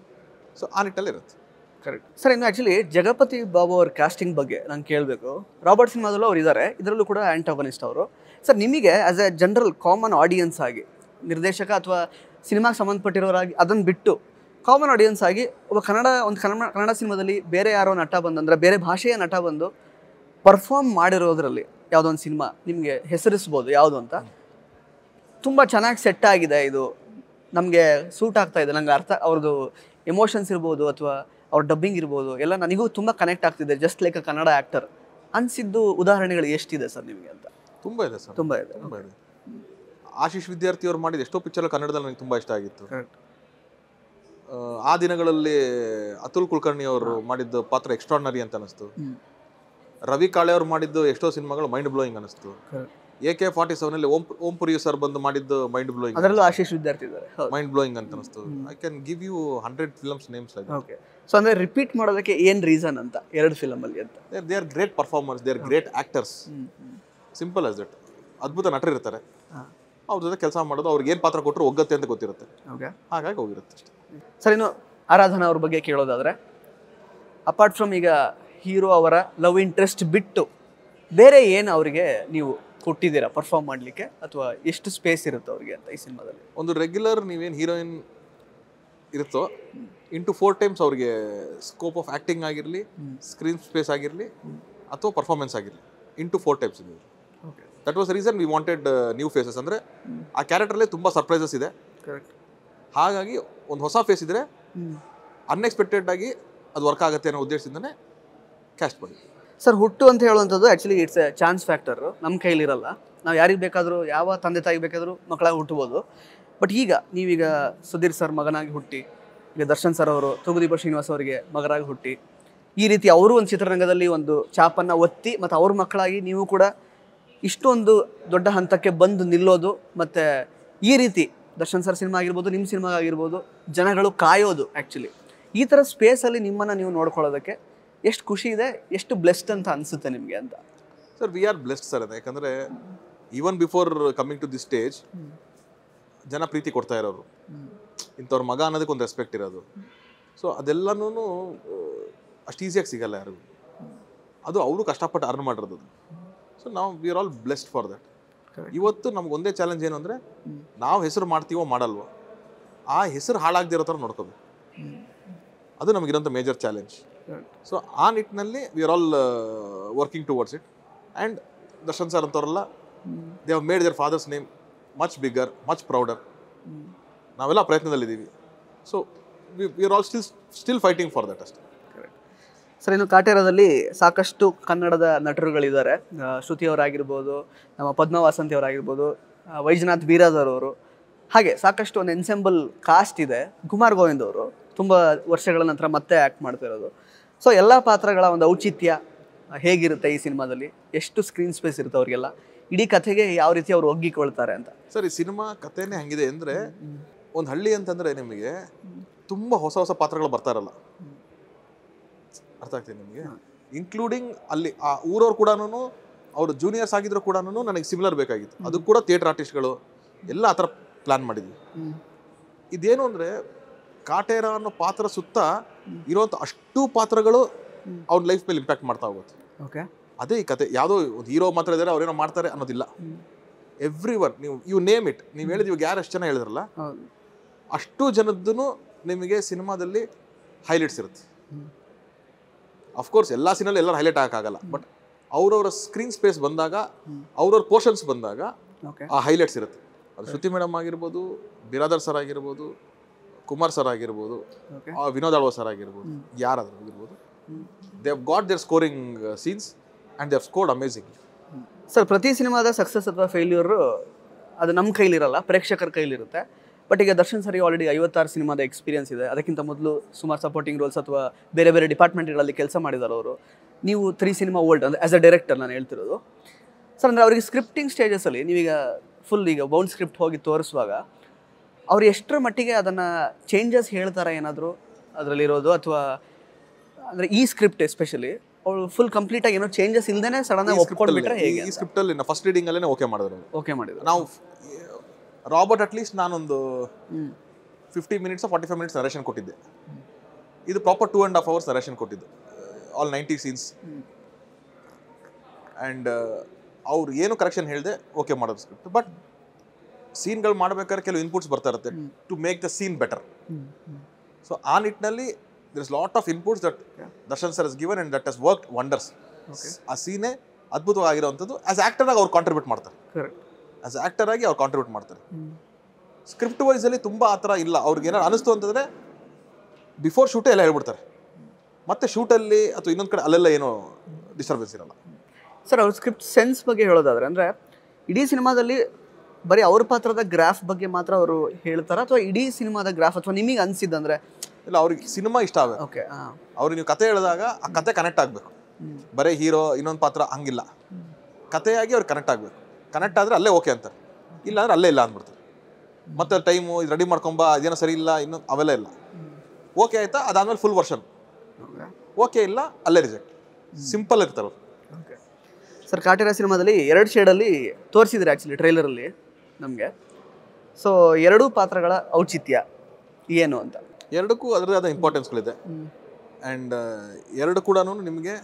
so ಆ ಇರುತ್ತೆ ಕರೆಕ್ಟ್ ಸರ್ ಇನ್ನು ಆ್ಯಕ್ಚುಲಿ ಜಗಪತಿ ಬಾಬು ಅವ್ರ ಕ್ಯಾಸ್ಟಿಂಗ್ ಬಗ್ಗೆ ನಾನು ಕೇಳಬೇಕು ರಾಬರ್ಟ್ ಸಿನಿಮಾದಲ್ಲೂ ಅವ್ರು ಇದ್ದಾರೆ ಇದರಲ್ಲೂ ಕೂಡ ಆ್ಯಂಟಾಗನಿಸ್ಟ್ ಅವರು ಸರ್ ನಿಮಗೆ as a general common audience ಆಗಿ ನಿರ್ದೇಶಕ ಅಥವಾ ಸಿನಿಮಾಗೆ ಸಂಬಂಧಪಟ್ಟಿರೋರಾಗಿ ಅದನ್ನು ಬಿಟ್ಟು ಕಾಮನ್ ಆಡಿಯನ್ಸ್ ಆಗಿ ಒಬ್ಬ ಕನ್ನಡ ಒಂದು ಕನ್ನಡ ಕನ್ನಡ ಸಿನಿಮಾದಲ್ಲಿ ಬೇರೆ ಯಾರೋ ನಟ ಅಂದರೆ ಬೇರೆ ಭಾಷೆಯ ನಟ ಬಂದು ಪರ್ಫಾರ್ಮ್ ಮಾಡಿರೋದ್ರಲ್ಲಿ ಯಾವುದೊಂದು ಸಿನಿಮಾ ನಿಮಗೆ ಹೆಸರಿಸ್ಬೋದು ಯಾವುದು ಅಂತ ತುಂಬ ಚೆನ್ನಾಗಿ ಸೆಟ್ ಆಗಿದೆ ಇದು ನಮಗೆ ಸೂಟ್ ಆಗ್ತಾ ಇದೆ ನಂಗೆ ಅರ್ಥ ಅವ್ರದ್ದು ಎಮೋಷನ್ಸ್ ಇರ್ಬೋದು ಅಥವಾ ಅವ್ರ ಡಬ್ಬಿಂಗ್ ಇರ್ಬೋದು ಎಲ್ಲ ನನಗೂ ತುಂಬ ಕನೆಕ್ಟ್ ಆಗ್ತಿದೆ just like a Kannada actor ಅನಿಸಿದ್ದು ಉದಾಹರಣೆಗಳು ಎಷ್ಟಿದೆ ಸರ್ ನಿಮಗೆ ಅಂತ ತುಂಬ ಇದೆ ಸರ್ ತುಂಬ ಇದೆ ತುಂಬ ಇದೆ ಆಶೀಶ್ ವಿದ್ಯಾರ್ಥಿ ಅವ್ರು ಮಾಡಿದ ಎಷ್ಟೋ ಪಿಕ್ಚರ್ ಕನ್ನಡದಲ್ಲಿ ನನಗೆ ತುಂಬ ಇಷ್ಟ ಆಗಿತ್ತು ಆ ದಿನಗಳಲ್ಲಿ ಅತುಲ್ ಕುಲಕರ್ಣಿ ಅವರು ಮಾಡಿದ್ದು ಪಾತ್ರ ಎಕ್ಸ್ಟ್ರಾನರಿ ಅಂತ ಅನಿಸ್ತು ರವಿ ಕಾಳೆ ಅವ್ರು ಮಾಡಿದ್ದು ಎಷ್ಟೋ ಸಿನಿಮಾಗಳು ಮೈಂಡ್ ಬ್ಲೋಯಿಂಗ್ ಅನಿಸ್ತು A K forty seven Om Om ಪುರಿಯು ಸರ್ ಬಂದು ಮಾಡಿದ್ದು ಮೈಂಡ್ ಬ್ಲೋಯಿಂಗ್ ಅದರಲ್ಲೂ ಆಶೀಶ್ ವಿದ್ಯಾರ್ಥಿ ಇದ್ದಾರೆ ಮೈಂಡ್ ಬ್ಲೋಯಿಂಗ್ ಅಂತ ಅನಿಸ್ತು I can give you hundred films names okay so ಅಂದರೆ ರಿಪೀಟ್ ಮಾಡೋದಕ್ಕೆ ಏನ್ ರೀಸನ್ ಅಂತ ಎರಡು ಅಲ್ಲಿ ಅಂತ they are great performers they are great actors simple as that ಅದ್ಭುತ ನಟರು ಇರ್ತಾರೆ ಅವ್ರ ಜೊತೆ ಕೆಲಸ ಮಾಡೋದು ಅವ್ರಿಗೆ ಏನು ಪಾತ್ರ ಕೊಟ್ಟರು ಒಗ್ಗತ್ತೆ ಅಂತ ಗೊತ್ತಿರುತ್ತೆ ಓಕೆ ಹಾಗಾಗಿ ಹೋಗಿರುತ್ತೆ ಅಷ್ಟೇ ಸರ್ ಇನ್ನು ಆರಾಧನಾ ಅವ್ರ ಬಗ್ಗೆ ಕೇಳೋದಾದ್ರೆ ಅಪಾರ್ಟ್ ಫ್ರಮ್ ಈಗ ಹೀರೋ ಅವರ ಲವ್ ಇಂಟ್ರೆಸ್ಟ್ ಬಿಟ್ಟು ಬೇರೆ ಏನು ಅವರಿಗೆ ನೀವು ಕೊಟ್ಟಿದ್ದೀರಾ ಪರ್ಫಾರ್ಮ್ ಮಾಡಲಿಕ್ಕೆ ಅಥವಾ ಎಷ್ಟು ಸ್ಪೇಸ್ ಇರುತ್ತೆ ಅವ್ರಿಗೆ ಅಂತ ಈ ಸಿನಿಮಾದಲ್ಲಿ ಒಂದು ರೆಗ್ಯುಲರ್ ನೀವೇನು ಹೀರೋಯಿನ್ ಇರುತ್ತೋ ಇಂಟು ಫೋರ್ ಟೈಮ್ಸ್ ಅವ್ರಿಗೆ ಸ್ಕೋಪ್ ಆಫ್ ಆ್ಯಕ್ಟಿಂಗ್ ಆಗಿರಲಿ ಸ್ಕ್ರೀನ್ ಸ್ಪೇಸ್ ಆಗಿರಲಿ ಅಥವಾ ಪರ್ಫಾರ್ಮೆನ್ಸ್ ಆಗಿರಲಿ ಇಂಟು ಫೋರ್ ಟೈಮ್ಸ್ ಇದೆ that was reason we wanted new faces ಅಂದರೆ ಆ ಕ್ಯಾರೆಕ್ಟರಲ್ಲೇ ತುಂಬ ಸರ್ಪ್ರೈಸಸ್ ಇದೆ ಕರೆಕ್ಟ್ ಹಾಗಾಗಿ ಒಂದು ಹೊಸ ಫೇಸ್ ಇದ್ದರೆ ಅನ್ಎಕ್ಸ್ಪೆಕ್ಟೆಡ್ ಆಗಿ ಅದು ವರ್ಕ್ ಆಗುತ್ತೆ ಅನ್ನೋ ಉದ್ದೇಶದಿಂದನೇ ಕ್ಯಾಸ್ಟ್ ಮಾಡಿದ್ವಿ ಸರ್ ಹುಟ್ಟು ಅಂತ ಹೇಳುವಂಥದ್ದು actually it's a chance factor ನಮ್ಮ ಕೈಲಿರಲ್ಲ ನಾವು ಯಾರಿಗೆ ಬೇಕಾದರೂ ಯಾವ ತಂದೆ ತಾಯಿಗೆ ಬೇಕಾದರೂ ಮಕ್ಕಳಾಗಿ ಹುಟ್ಟಬೋದು ಬಟ್ ಈಗ ನೀವೀಗ ಸುಧೀರ್ ಸರ್ ಮಗನಾಗಿ ಹುಟ್ಟಿ ಈಗ ದರ್ಶನ್ ಸರ್ ಅವರು ತೂಗುದೀಪ ಶ್ರೀನಿವಾಸ್ ಅವರಿಗೆ ಮಗರಾಗಿ ಹುಟ್ಟಿ ಈ ರೀತಿ ಅವರು ಒಂದು ಚಿತ್ರರಂಗದಲ್ಲಿ ಒಂದು ಚಾಪನ್ನು ಒತ್ತಿ ಮತ್ತು ಅವ್ರ ಮಕ್ಕಳಾಗಿ ನೀವು ಕೂಡ ಇಷ್ಟೊಂದು ದೊಡ್ಡ ಹಂತಕ್ಕೆ ಬಂದು ನಿಲ್ಲೋದು ಮತ್ತು ಈ ರೀತಿ ದರ್ಶನ್ ಸರ್ ಸಿನಿಮಾ ಆಗಿರ್ಬೋದು ನಿಮ್ಮ ಸಿನಿಮಾ ಆಗಿರ್ಬೋದು ಜನಗಳು ಕಾಯೋದು ಆ್ಯಕ್ಚುಲಿ ಈ ಥರ ಸ್ಪೇಸಲ್ಲಿ ನಿಮ್ಮನ್ನು ನೀವು ನೋಡ್ಕೊಳ್ಳೋದಕ್ಕೆ ಎಷ್ಟು ಖುಷಿ ಇದೆ ಎಷ್ಟು ಬ್ಲೆಸ್ಡ್ ಅಂತ ಅನಿಸುತ್ತೆ ನಿಮಗೆ ಅಂತ sir we are blessed sir ಅದು ಯಾಕಂದರೆ even before coming to this stage ಜನ ಪ್ರೀತಿ ಕೊಡ್ತಾ ಇರೋರು ಇಂಥವ್ರ ಮಗ ಅನ್ನೋದಕ್ಕೆ ಒಂದು ರೆಸ್ಪೆಕ್ಟ್ ಇರೋದು ಸೊ ಅದೆಲ್ಲನೂ ಅಷ್ಟು ಈಸಿಯಾಗಿ ಸಿಗಲ್ಲ ಯಾರಿಗೂ ಅದು ಅವರು ಕಷ್ಟಪಟ್ಟು ಅರ್ನ್ ಮಾಡಿರೋದು ಸೊ ನಾವು we are all blessed for that ಇವತ್ತು ನಮ್ಗೆ ಒಂದೇ ಚಾಲೆಂಜ್ ಏನು ಅಂದರೆ ನಾವು ಹೆಸರು ಮಾಡ್ತೀವೋ ಮಾಡಲ್ವೋ ಆ ಹೆಸರು ಹಾಳಾಗದಿರೋ ಥರ ನೋಡ್ಕೋಬೇಕು ಅದು ನಮಗಿರೋಂಥ ಮೇಜರ್ ಚಾಲೆಂಜ್ ಸೊ ಆ ನಿಟ್ಟಿನಲ್ಲಿ we are all working towards it and Darshan sir ಅಂತವರೆಲ್ಲ they have made their father's name much bigger much prouder ನಾವೆಲ್ಲ ಪ್ರಯತ್ನದಲ್ಲಿದ್ದೀವಿ so we are all still still fighting for that ಅಷ್ಟೇ ಸರ್ ಇನ್ನು ಕಾಟೇರದಲ್ಲಿ ಸಾಕಷ್ಟು ಕನ್ನಡದ ನಟರುಗಳಿದ್ದಾರೆ ಶ್ರುತಿ ಅವರಾಗಿರ್ಬೋದು ನಮ್ಮ ಪದ್ಮವಾಸಂತಿ ಅವರಾಗಿರ್ಬೋದು ವೈಜನಾಥ್ ಬೀರಾದರ್ ಅವರು ಹಾಗೆ ಸಾಕಷ್ಟು ಒಂದು ಎನ್ಸೆಂಬಲ್ ಕಾಸ್ಟ್ ಇದೆ ಕುಮಾರ್ ಗೋವಿಂದ್ ಅವರು ತುಂಬ ವರ್ಷಗಳ ನಂತರ ಮತ್ತೆ ಆ್ಯಕ್ಟ್ ಮಾಡ್ತಿರೋದು ಸೊ ಎಲ್ಲ ಪಾತ್ರಗಳ ಒಂದು ಔಚಿತ್ಯ ಹೇಗಿರುತ್ತೆ ಈ ಸಿನಿಮಾದಲ್ಲಿ ಎಷ್ಟು ಸ್ಕ್ರೀನ್ ಸ್ಪೇಸ್ ಇರುತ್ತೆ ಅವರಿಗೆಲ್ಲ ಇಡೀ ಕಥೆಗೆ ಯಾವ ರೀತಿ ಅವ್ರು ಒಗ್ಗಿಕೊಳ್ತಾರೆ ಅಂತ ಸರ್ ಸಿನಿಮಾ ಕಥೆನೇ ಹಂಗಿದೆ ಅಂದರೆ ಒಂದು ಹಳ್ಳಿ ಅಂತಂದರೆ ನಿಮಗೆ ತುಂಬ ಹೊಸ ಹೊಸ ಪಾತ್ರಗಳು ಬರ್ತಾರಲ್ಲ ಅರ್ಥ ಆಗ್ತದೆ ನಿಮಗೆ ಇನ್ಕ್ಲೂಡಿಂಗ್ ಅಲ್ಲಿ ಆ ಊರವ್ರು ಕೂಡ ಅವರು ಜೂನಿಯರ್ಸ್ ಆಗಿದ್ರು ಕೂಡ ನನಗೆ ಸಿಮಿಲರ್ ಬೇಕಾಗಿತ್ತು ಅದು ಕೂಡ ಥಿಯೇಟರ್ ಆರ್ಟಿಸ್ಟ್ಗಳು ಎಲ್ಲ ಆ ಥರ ಪ್ಲ್ಯಾನ್ ಮಾಡಿದ್ವಿ ಇದೇನು ಅಂದರೆ ಕಾಟೇರ ಅನ್ನೋ ಪಾತ್ರ ಸುತ್ತ ಇರೋಂಥ ಅಷ್ಟು ಪಾತ್ರಗಳು ಅವ್ರ ಲೈಫ್ ಮೇಲೆ ಇಂಪ್ಯಾಕ್ಟ್ ಮಾಡ್ತಾ ಹೋಗುತ್ತೆ ಓಕೆ ಅದೇ ಈ ಕತೆ ಯಾವುದೋ ಒಂದು ಹೀರೋ ಮಾತ್ರ ಇದ್ದಾರೆ ಅವ್ರೇನೋ ಮಾಡ್ತಾರೆ ಅನ್ನೋದಿಲ್ಲ ಎವ್ರಿ ಒನ್ ನೀವು ಯು ನೇಮ್ ಇಟ್ ನೀವು ಹೇಳಿದ ಇವಾಗ ಯಾರು ಅಷ್ಟು ಜನ ಹೇಳಿದ್ರಲ್ಲ ಅಷ್ಟು ಜನದ್ದು ನಿಮಗೆ ಸಿನಿಮಾದಲ್ಲಿ ಹೈಲೈಟ್ಸ್ ಇರುತ್ತೆ ಅಫ್ಕೋರ್ಸ್ ಎಲ್ಲ ಸಿನಲ್ಲಿ ಎಲ್ಲರೂ ಹೈಲೈಟ್ ಆಗೋಕ್ಕಾಗಲ್ಲ ಬಟ್ ಅವ್ರವ್ರ ಸ್ಕ್ರೀನ್ ಸ್ಪೇಸ್ ಬಂದಾಗ ಅವ್ರವ್ರ ಪೋರ್ಷನ್ಸ್ ಬಂದಾಗ ಆ ಹೈಲೈಟ್ಸ್ ಇರುತ್ತೆ ಅದು ಶ್ರುತಿ ಮೇಡಮ್ ಆಗಿರ್ಬೋದು ಬಿರಾದರ್ ಸರ್ ಆಗಿರ್ಬೋದು ಕುಮಾರ್ ಸರ್ ಆಗಿರ್ಬೋದು ವಿನೋದ್ ಅಳ್ವ ಸರ್ ಆಗಿರ್ಬೋದು ಯಾರಾದರೂ ಆಗಿರ್ಬೋದು have got their scoring scenes and have scored amazing sir ಪ್ರತಿ ಸಿನಿಮಾದ ಸಕ್ಸಸ್ ಅಥವಾ ಫೇಲ್ಯೂರು ಅದು ನಮ್ಮ ಕೈಲಿರಲ್ಲ ಪ್ರೇಕ್ಷಕರ ಕೈಲಿರುತ್ತೆ ಬಟ್ ಈಗ ದರ್ಶನ್ ಸರಿ ಆಲ್ರೆಡಿ ಐವತ್ತಾರು ಸಿನಿಮಾದ ಎಕ್ಸ್ಪೀರಿಯನ್ಸ್ ಇದೆ ಅದಕ್ಕಿಂತ ಮೊದಲು ಸುಮಾರು ಸಪೋರ್ಟಿಂಗ್ ರೋಲ್ಸ್ ಅಥವಾ ಬೇರೆ ಬೇರೆ ಡಿಪಾರ್ಟ್ಮೆಂಟ್ಗಳಲ್ಲಿ ಕೆಲಸ ಮಾಡಿದ್ದಾರೆ ಅವರು ನೀವು ತ್ರೀ ಸಿನಿಮಾ ಓಲ್ಡ್ ಅಂದರೆ ಆ್ಯಸ್ ಅ ಡೈರೆಕ್ಟರ್ ನಾನು ಹೇಳ್ತಿರೋದು ಸರ್ ಅಂದರೆ ಅವರಿಗೆ ಸ್ಕ್ರಿಪ್ಟಿಂಗ್ ಸ್ಟೇಜಸ್ಸಲ್ಲಿ ನೀವೀಗ ಫುಲ್ ಈಗ ಬೌಂಡ್ ಸ್ಕ್ರಿಪ್ಟ್ ಹೋಗಿ ತೋರಿಸುವಾಗ ಅವ್ರು ಎಷ್ಟರ ಮಟ್ಟಿಗೆ ಅದನ್ನು ಚೇಂಜಸ್ ಹೇಳ್ತಾರೆ ಏನಾದರೂ ಅದರಲ್ಲಿರೋದು ಅಥವಾ ಅಂದರೆ ಈ ಸ್ಕ್ರಿಪ್ಟ್ ಎಸ್ಪೆಷಲಿ ಅವಳು ಫುಲ್ ಕಂಪ್ಲೀಟ್ ಆಗಿ ಏನೋ ಚೇಂಜಸ್ ಇಲ್ಲದೇ ಸಡನ್ ಆಗಿ ಈ ಸ್ಕ್ರಿಪ್ಟಲ್ಲಿ ಫಸ್ಟ್ ರೀಡಿಂಗ್ ಅಲ್ಲೇ ಓಕೆ ಮಾಡಿದ್ರು ಓಕೆ ಮಾಡಿದ್ರು ನಾವು ರಾಬರ್ಟ್ ಅಟ್ಲೀಸ್ಟ್ ನಾನೊಂದು fifty minutes forty five minutes narration ಕೊಟ್ಟಿದ್ದೆ ಇದು proper two and half hours narration ಕೊಟ್ಟಿದ್ದು ಆಲ್ ನೈಂಟಿ ಸೀನ್ಸ್ ಆ್ಯಂಡ್ ಅವ್ರು ಏನು ಕರೆಕ್ಷನ್ ಹೇಳಿದೆ ಓಕೆ ಮಾಡೋದು ಸ್ಕ್ರಿಪ್ಟ್ ಬಟ್ ಸೀನ್ಗಳು ಮಾಡಬೇಕಾದ್ರೆ ಕೆಲವು ಇನ್ಪುಟ್ಸ್ ಬರ್ತಾ ಇರುತ್ತೆ to make the scene better so ಆ ನಿಟ್ಟಿನಲ್ಲಿ there is lot of inputs that Darshan sir is given and that has work wonders ಆ ಸೀನೇ ಅದ್ಭುತವಾಗಿರುವಂಥದ್ದು ಆಕ್ಟರ್ ಆಗಿ ಅವ್ರು ಕಾಂಟ್ರಿಬ್ಯೂಟ್ ಮಾಡ್ತಾರೆ ಆಕ್ಟರ್ ಆಗಿ ಅವ್ರು ಕಾಂಟ್ರಿಬ್ಯೂಟ್ ಮಾಡ್ತಾರೆ ಸ್ಕ್ರಿಪ್ಟ್ ವೈಸಲ್ಲಿ ತುಂಬ ಆ ಥರ ಇಲ್ಲ ಅವ್ರಿಗೆ ಏನಾರು ಅನಿಸ್ತು ಅಂತಂದ್ರೆ ಬಿಫೋರ್ ಶೂಟೇ ಎಲ್ಲ ಹೇಳ್ಬಿಡ್ತಾರೆ ಮತ್ತೆ ಶೂಟಲ್ಲಿ ಅಥವಾ ಇನ್ನೊಂದು ಕಡೆ ಅಲ್ಲೆಲ್ಲ ಏನು ಡಿಸ್ಟರ್ಬೆನ್ಸ್ ಇರಲ್ಲ ಸರ್ ಅವ್ರ ಸ್ಕ್ರಿಪ್ಟ್ ಸೆನ್ಸ್ ಬಗ್ಗೆ ಹೇಳೋದಾದ್ರೆ ಅಂದರೆ ಇಡೀ ಸಿನಿಮಾದಲ್ಲಿ ಬರೀ ಅವ್ರ ಪಾತ್ರದ ಗ್ರಾಫ್ ಬಗ್ಗೆ ಮಾತ್ರ ಅವರು ಹೇಳ್ತಾರಾ ಅಥವಾ ಇಡೀ ಸಿನಿಮಾದ ಗ್ರಾಫ್ ಅಥವಾ ನಿಮಗೆ ಅನ್ಸಿದ್ದಂದ್ರೆ ಇಲ್ಲ ಅವ್ರಿಗೆ ಸಿನಿಮಾ ಇಷ್ಟ ಆಗಬೇಕು ಓಕೆ ಅವ್ರಿಗೆ ನೀವು ಕತೆ ಹೇಳಿದಾಗ ಆ ಕತೆ ಕನೆಕ್ಟ್ ಆಗಬೇಕು ಬರೀ ಹೀರೋ ಇನ್ನೊಂದು ಪಾತ್ರ ಹಂಗಿಲ್ಲ ಕತೆಯಾಗಿ ಅವ್ರು ಕನೆಕ್ಟ್ ಆಗಬೇಕು ಕನೆಕ್ಟ್ ಆದರೆ ಅಲ್ಲೇ ಓಕೆ ಅಂತಾರೆ ಇಲ್ಲ ಅಂದ್ರೆ ಅಲ್ಲೇ ಇಲ್ಲ ಅಂದ್ಬಿಡ್ತಾರೆ ಮತ್ತೆ ಟೈಮು ಇದು ರೆಡಿ ಮಾಡ್ಕೊಂಬ ಅದೇನೋ ಸರಿ ಇಲ್ಲ ಇನ್ನೊಂದು ಅವೆಲ್ಲ ಇಲ್ಲ ಓಕೆ ಆಯ್ತಾ ಅದಾದಮೇಲೆ ಫುಲ್ ವರ್ಷನ್ ಓಕೆ ಇಲ್ಲ ಅಲ್ಲೇ ರಿಜೆಕ್ಟ್ ಸಿಂಪಲ್ ಇರ್ತಾರೆ ಸರ್ ಕಾಟಿರ ಸಿನಿಮಾದಲ್ಲಿ ಎರಡು ಶೇಡಲ್ಲಿ ತೋರಿಸಿದ್ರೆ ಆ್ಯಕ್ಚುಲಿ ಟ್ರೈಲರಲ್ಲಿ ನಮಗೆ ಸೊ ಎರಡೂ ಪಾತ್ರಗಳ ಔಚಿತ್ಯ ಏನು ಅಂತ ಎರಡಕ್ಕೂ ಅದರದೇ ಆದ ಇಂಪಾರ್ಟೆನ್ಸ್ಗಳಿದೆ ಆ್ಯಂಡ್ ಎರಡು ಕೂಡ ನಿಮಗೆ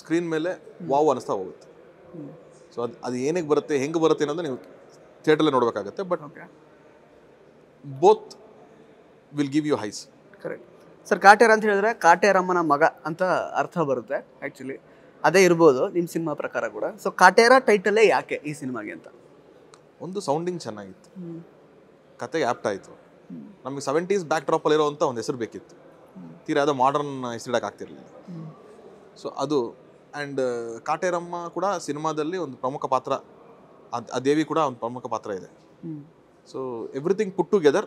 ಸ್ಕ್ರೀನ್ ಮೇಲೆ ವಾವ್ ಅನಿಸ್ತಾ ಹೋಗುತ್ತೆ ಸೊ ಅದು ಅದು ಏನಕ್ಕೆ ಬರುತ್ತೆ ಹೆಂಗೆ ಬರುತ್ತೆ ಅನ್ನೋದು ನೀವು ಥಿಯೇಟ್ರಲ್ಲೇ ನೋಡಬೇಕಾಗತ್ತೆ but both will give you highs correct sir Kaatera ಅಂತ ಹೇಳಿದ್ರೆ ಕಾಟೇರಮ್ಮನ ಮಗ ಅಂತ ಅರ್ಥ ಬರುತ್ತೆ ಆ್ಯಕ್ಚುಲಿ ಅದೇ ಇರ್ಬೋದು ನಿಮ್ಮ ಸಿನಿಮಾ ಪ್ರಕಾರ ಕೂಡ ಸೊ ಕಾಟೇರ ಟೈಟಲೇ ಯಾಕೆ ಈ ಸಿನಿಮಾಗೆ ಅಂತ ಒಂದು ಸೌಂಡಿಂಗ್ ಚೆನ್ನಾಗಿತ್ತು ಕತೆ ಆಪ್ಟ್ ಆಯಿತು ನಮಗೆ ಸೆವೆಂಟೀಸ್ ಬ್ಯಾಕ್ ಡ್ರಾಪಲ್ಲಿರೋವಂಥ ಒಂದು ಹೆಸರು ಬೇಕಿತ್ತು ತೀರಾ ಅದು ಮಾಡರ್ನ್ ಆಗ್ತಿರಲಿಲ್ಲ ಸೊ ಅದು ಆ್ಯಂಡ್ ಕಾಟೇರಮ್ಮ ಕೂಡ ಸಿನಿಮಾದಲ್ಲಿ ಒಂದು ಪ್ರಮುಖ ಪಾತ್ರ ಅದು ಆ ದೇವಿ ಕೂಡ ಒಂದು ಪ್ರಮುಖ ಪಾತ್ರ ಇದೆ so everything put together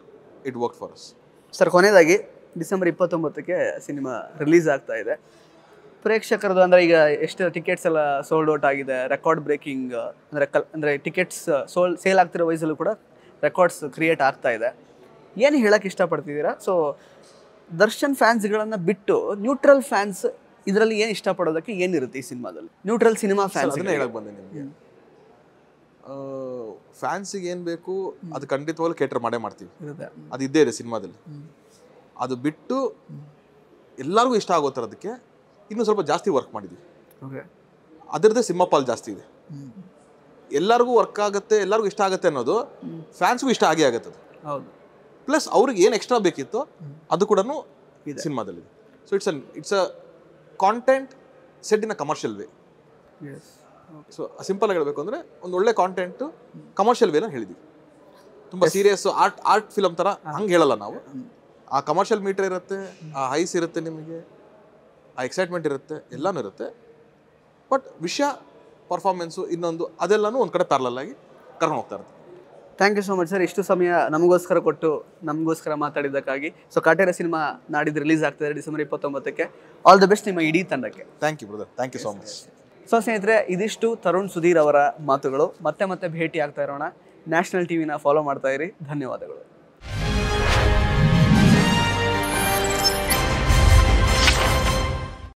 it work for us sir ಕೊನೆಯದಾಗಿ ಡಿಸೆಂಬರ್ ಇಪ್ಪತ್ತೊಂಬತ್ತಕ್ಕೆ ಸಿನಿಮಾ ರಿಲೀಸ್ ಆಗ್ತಾ ಇದೆ ಪ್ರೇಕ್ಷಕರದು ಅಂದರೆ ಈಗ ಎಷ್ಟು ಟಿಕೆಟ್ಸ್ ಎಲ್ಲ ಸೋಲ್ಡ್ ಔಟ್ ಆಗಿದೆ ರೆಕಾರ್ಡ್ ಬ್ರೇಕಿಂಗ್ ಅಂದರೆ ಕಲ್ ಅಂದರೆ ಟಿಕೆಟ್ಸ್ ಸೋಲ್ ಸೇಲ್ ಆಗ್ತಿರೋ ವಯಸ್ಸಲ್ಲೂ ಕೂಡ ರೆಕಾರ್ಡ್ಸ್ ಕ್ರಿಯೇಟ್ ಆಗ್ತಾ ಇದೆ ಏನು ಹೇಳಕ್ಕೆ ಇಷ್ಟಪಡ್ತಿದ್ದೀರಾ ಸೊ ದರ್ಶನ್ ಫ್ಯಾನ್ಸ್ಗಳನ್ನು ಬಿಟ್ಟು ನ್ಯೂಟ್ರಲ್ ಫ್ಯಾನ್ಸ್ ಇದರಲ್ಲಿ ಏನು ಇಷ್ಟಪಡೋದಕ್ಕೆ ಏನಿರುತ್ತೆ ಈ ಸಿನಿಮಾದಲ್ಲಿ ನ್ಯೂಟ್ರಲ್ ಸಿನಿಮಾ ಫ್ಯಾನ್ಸ್ ಹೇಳಕ್ಕೆ ಬಂದೆ ನಿಮಗೆ ಫ್ಯಾನ್ಸಿಗೆ ಏನು ಬೇಕು ಅದು ಖಂಡಿತವಾಗ್ಲೂ ಕೇಟರ್ ಮಾಡೇ ಮಾಡ್ತೀವಿ ಅದು ಇದ್ದೇ ಇದೆ ಸಿನಿಮಾದಲ್ಲಿ ಅದು ಬಿಟ್ಟು ಎಲ್ಲರಿಗೂ ಇಷ್ಟ ಆಗೋ ಅದಕ್ಕೆ ಇನ್ನು ಸ್ವಲ್ಪ ಜಾಸ್ತಿ ವರ್ಕ್ ಮಾಡಿದ್ವಿ ಓಕೆ ಅದರದ್ದೇ ಸಿಂಹಪಾಲ್ ಜಾಸ್ತಿ ಇದೆ ಎಲ್ಲರಿಗೂ ವರ್ಕ್ ಆಗುತ್ತೆ ಎಲ್ಲರಿಗೂ ಇಷ್ಟ ಆಗುತ್ತೆ ಅನ್ನೋದು ಫ್ಯಾನ್ಸ್ಗೂ ಇಷ್ಟ ಆಗೇ ಆಗುತ್ತೆ ಅದು ಹೌದು ಪ್ಲಸ್ ಅವ್ರಿಗೆ ಏನು ಎಕ್ಸ್ಟ್ರಾ ಬೇಕಿತ್ತು ಅದು ಕೂಡ ಇದೆ ಸಿನಿಮಾದಲ್ಲಿ so it's an it's a content set in a commercial way so simple ಆಗಿ ಹೇಳಬೇಕು ಅಂದರೆ ಒಂದು ಒಳ್ಳೆ ಕಾಂಟೆಂಟು ಕಮರ್ಷಿಯಲ್ ವೇನ ಹೇಳಿದ್ವಿ ತುಂಬ ಸೀರಿಯಸ್ ಆರ್ಟ್ ಆರ್ಟ್ ಫಿಲಮ್ ಥರ ಹಂಗೆ ಹೇಳಲ್ಲ ನಾವು ಆ ಕಮರ್ಷಿಯಲ್ ಮೀಟರ್ ಇರುತ್ತೆ ಆ ಹೈಸ್ ಇರುತ್ತೆ ನಿಮಗೆ ಆ ಎಕ್ಸೈಟ್ಮೆಂಟ್ ಇರುತ್ತೆ ಎಲ್ಲನೂ ಇರುತ್ತೆ ಬಟ್ ವಿಷಯ ಪರ್ಫಾರ್ಮೆನ್ಸು ಇನ್ನೊಂದು ಅದೆಲ್ಲನೂ ಒಂದು ಕಡೆ ಪ್ಯಾರಲಾಗಿ ಕರ್ಕೊಂಡು ಹೋಗ್ತಾ ಇರುತ್ತೆ thank you so much sir ಇಷ್ಟು ಸಮಯ ನಮಗೋಸ್ಕರ ಕೊಟ್ಟು ನಮಗೋಸ್ಕರ ಮಾತಾಡಿದ್ದಕ್ಕಾಗಿ ಸೊ ಕಾಟೇರ ಸಿನಿಮಾ ನಾಡಿದ್ದು ರಿಲೀಸ್ ಆಗ್ತಾಯಿದೆ ಡಿಸೆಂಬರ್ ಇಪ್ಪತ್ತೊಂಬತ್ತಕ್ಕೆ ಆಲ್ ದ ಬೆಸ್ಟ್ ನಿಮ್ಮ ಇಡೀ ತಂಡಕ್ಕೆ thank you brother thank you so much so ಸ್ನೇಹಿತರೆ ಇದಿಷ್ಟು ತರುಣ್ ಸುಧೀರ್ ಅವರ ಮಾತುಗಳು ಮತ್ತೆ ಮತ್ತೆ ಭೇಟಿ ಆಗ್ತಾ ಇರೋಣ ನ್ಯಾಷನಲ್ ಟಿವಿನ ಫಾಲೋ ಮಾಡ್ತಾ ಇರಿ ಧನ್ಯವಾದಗಳು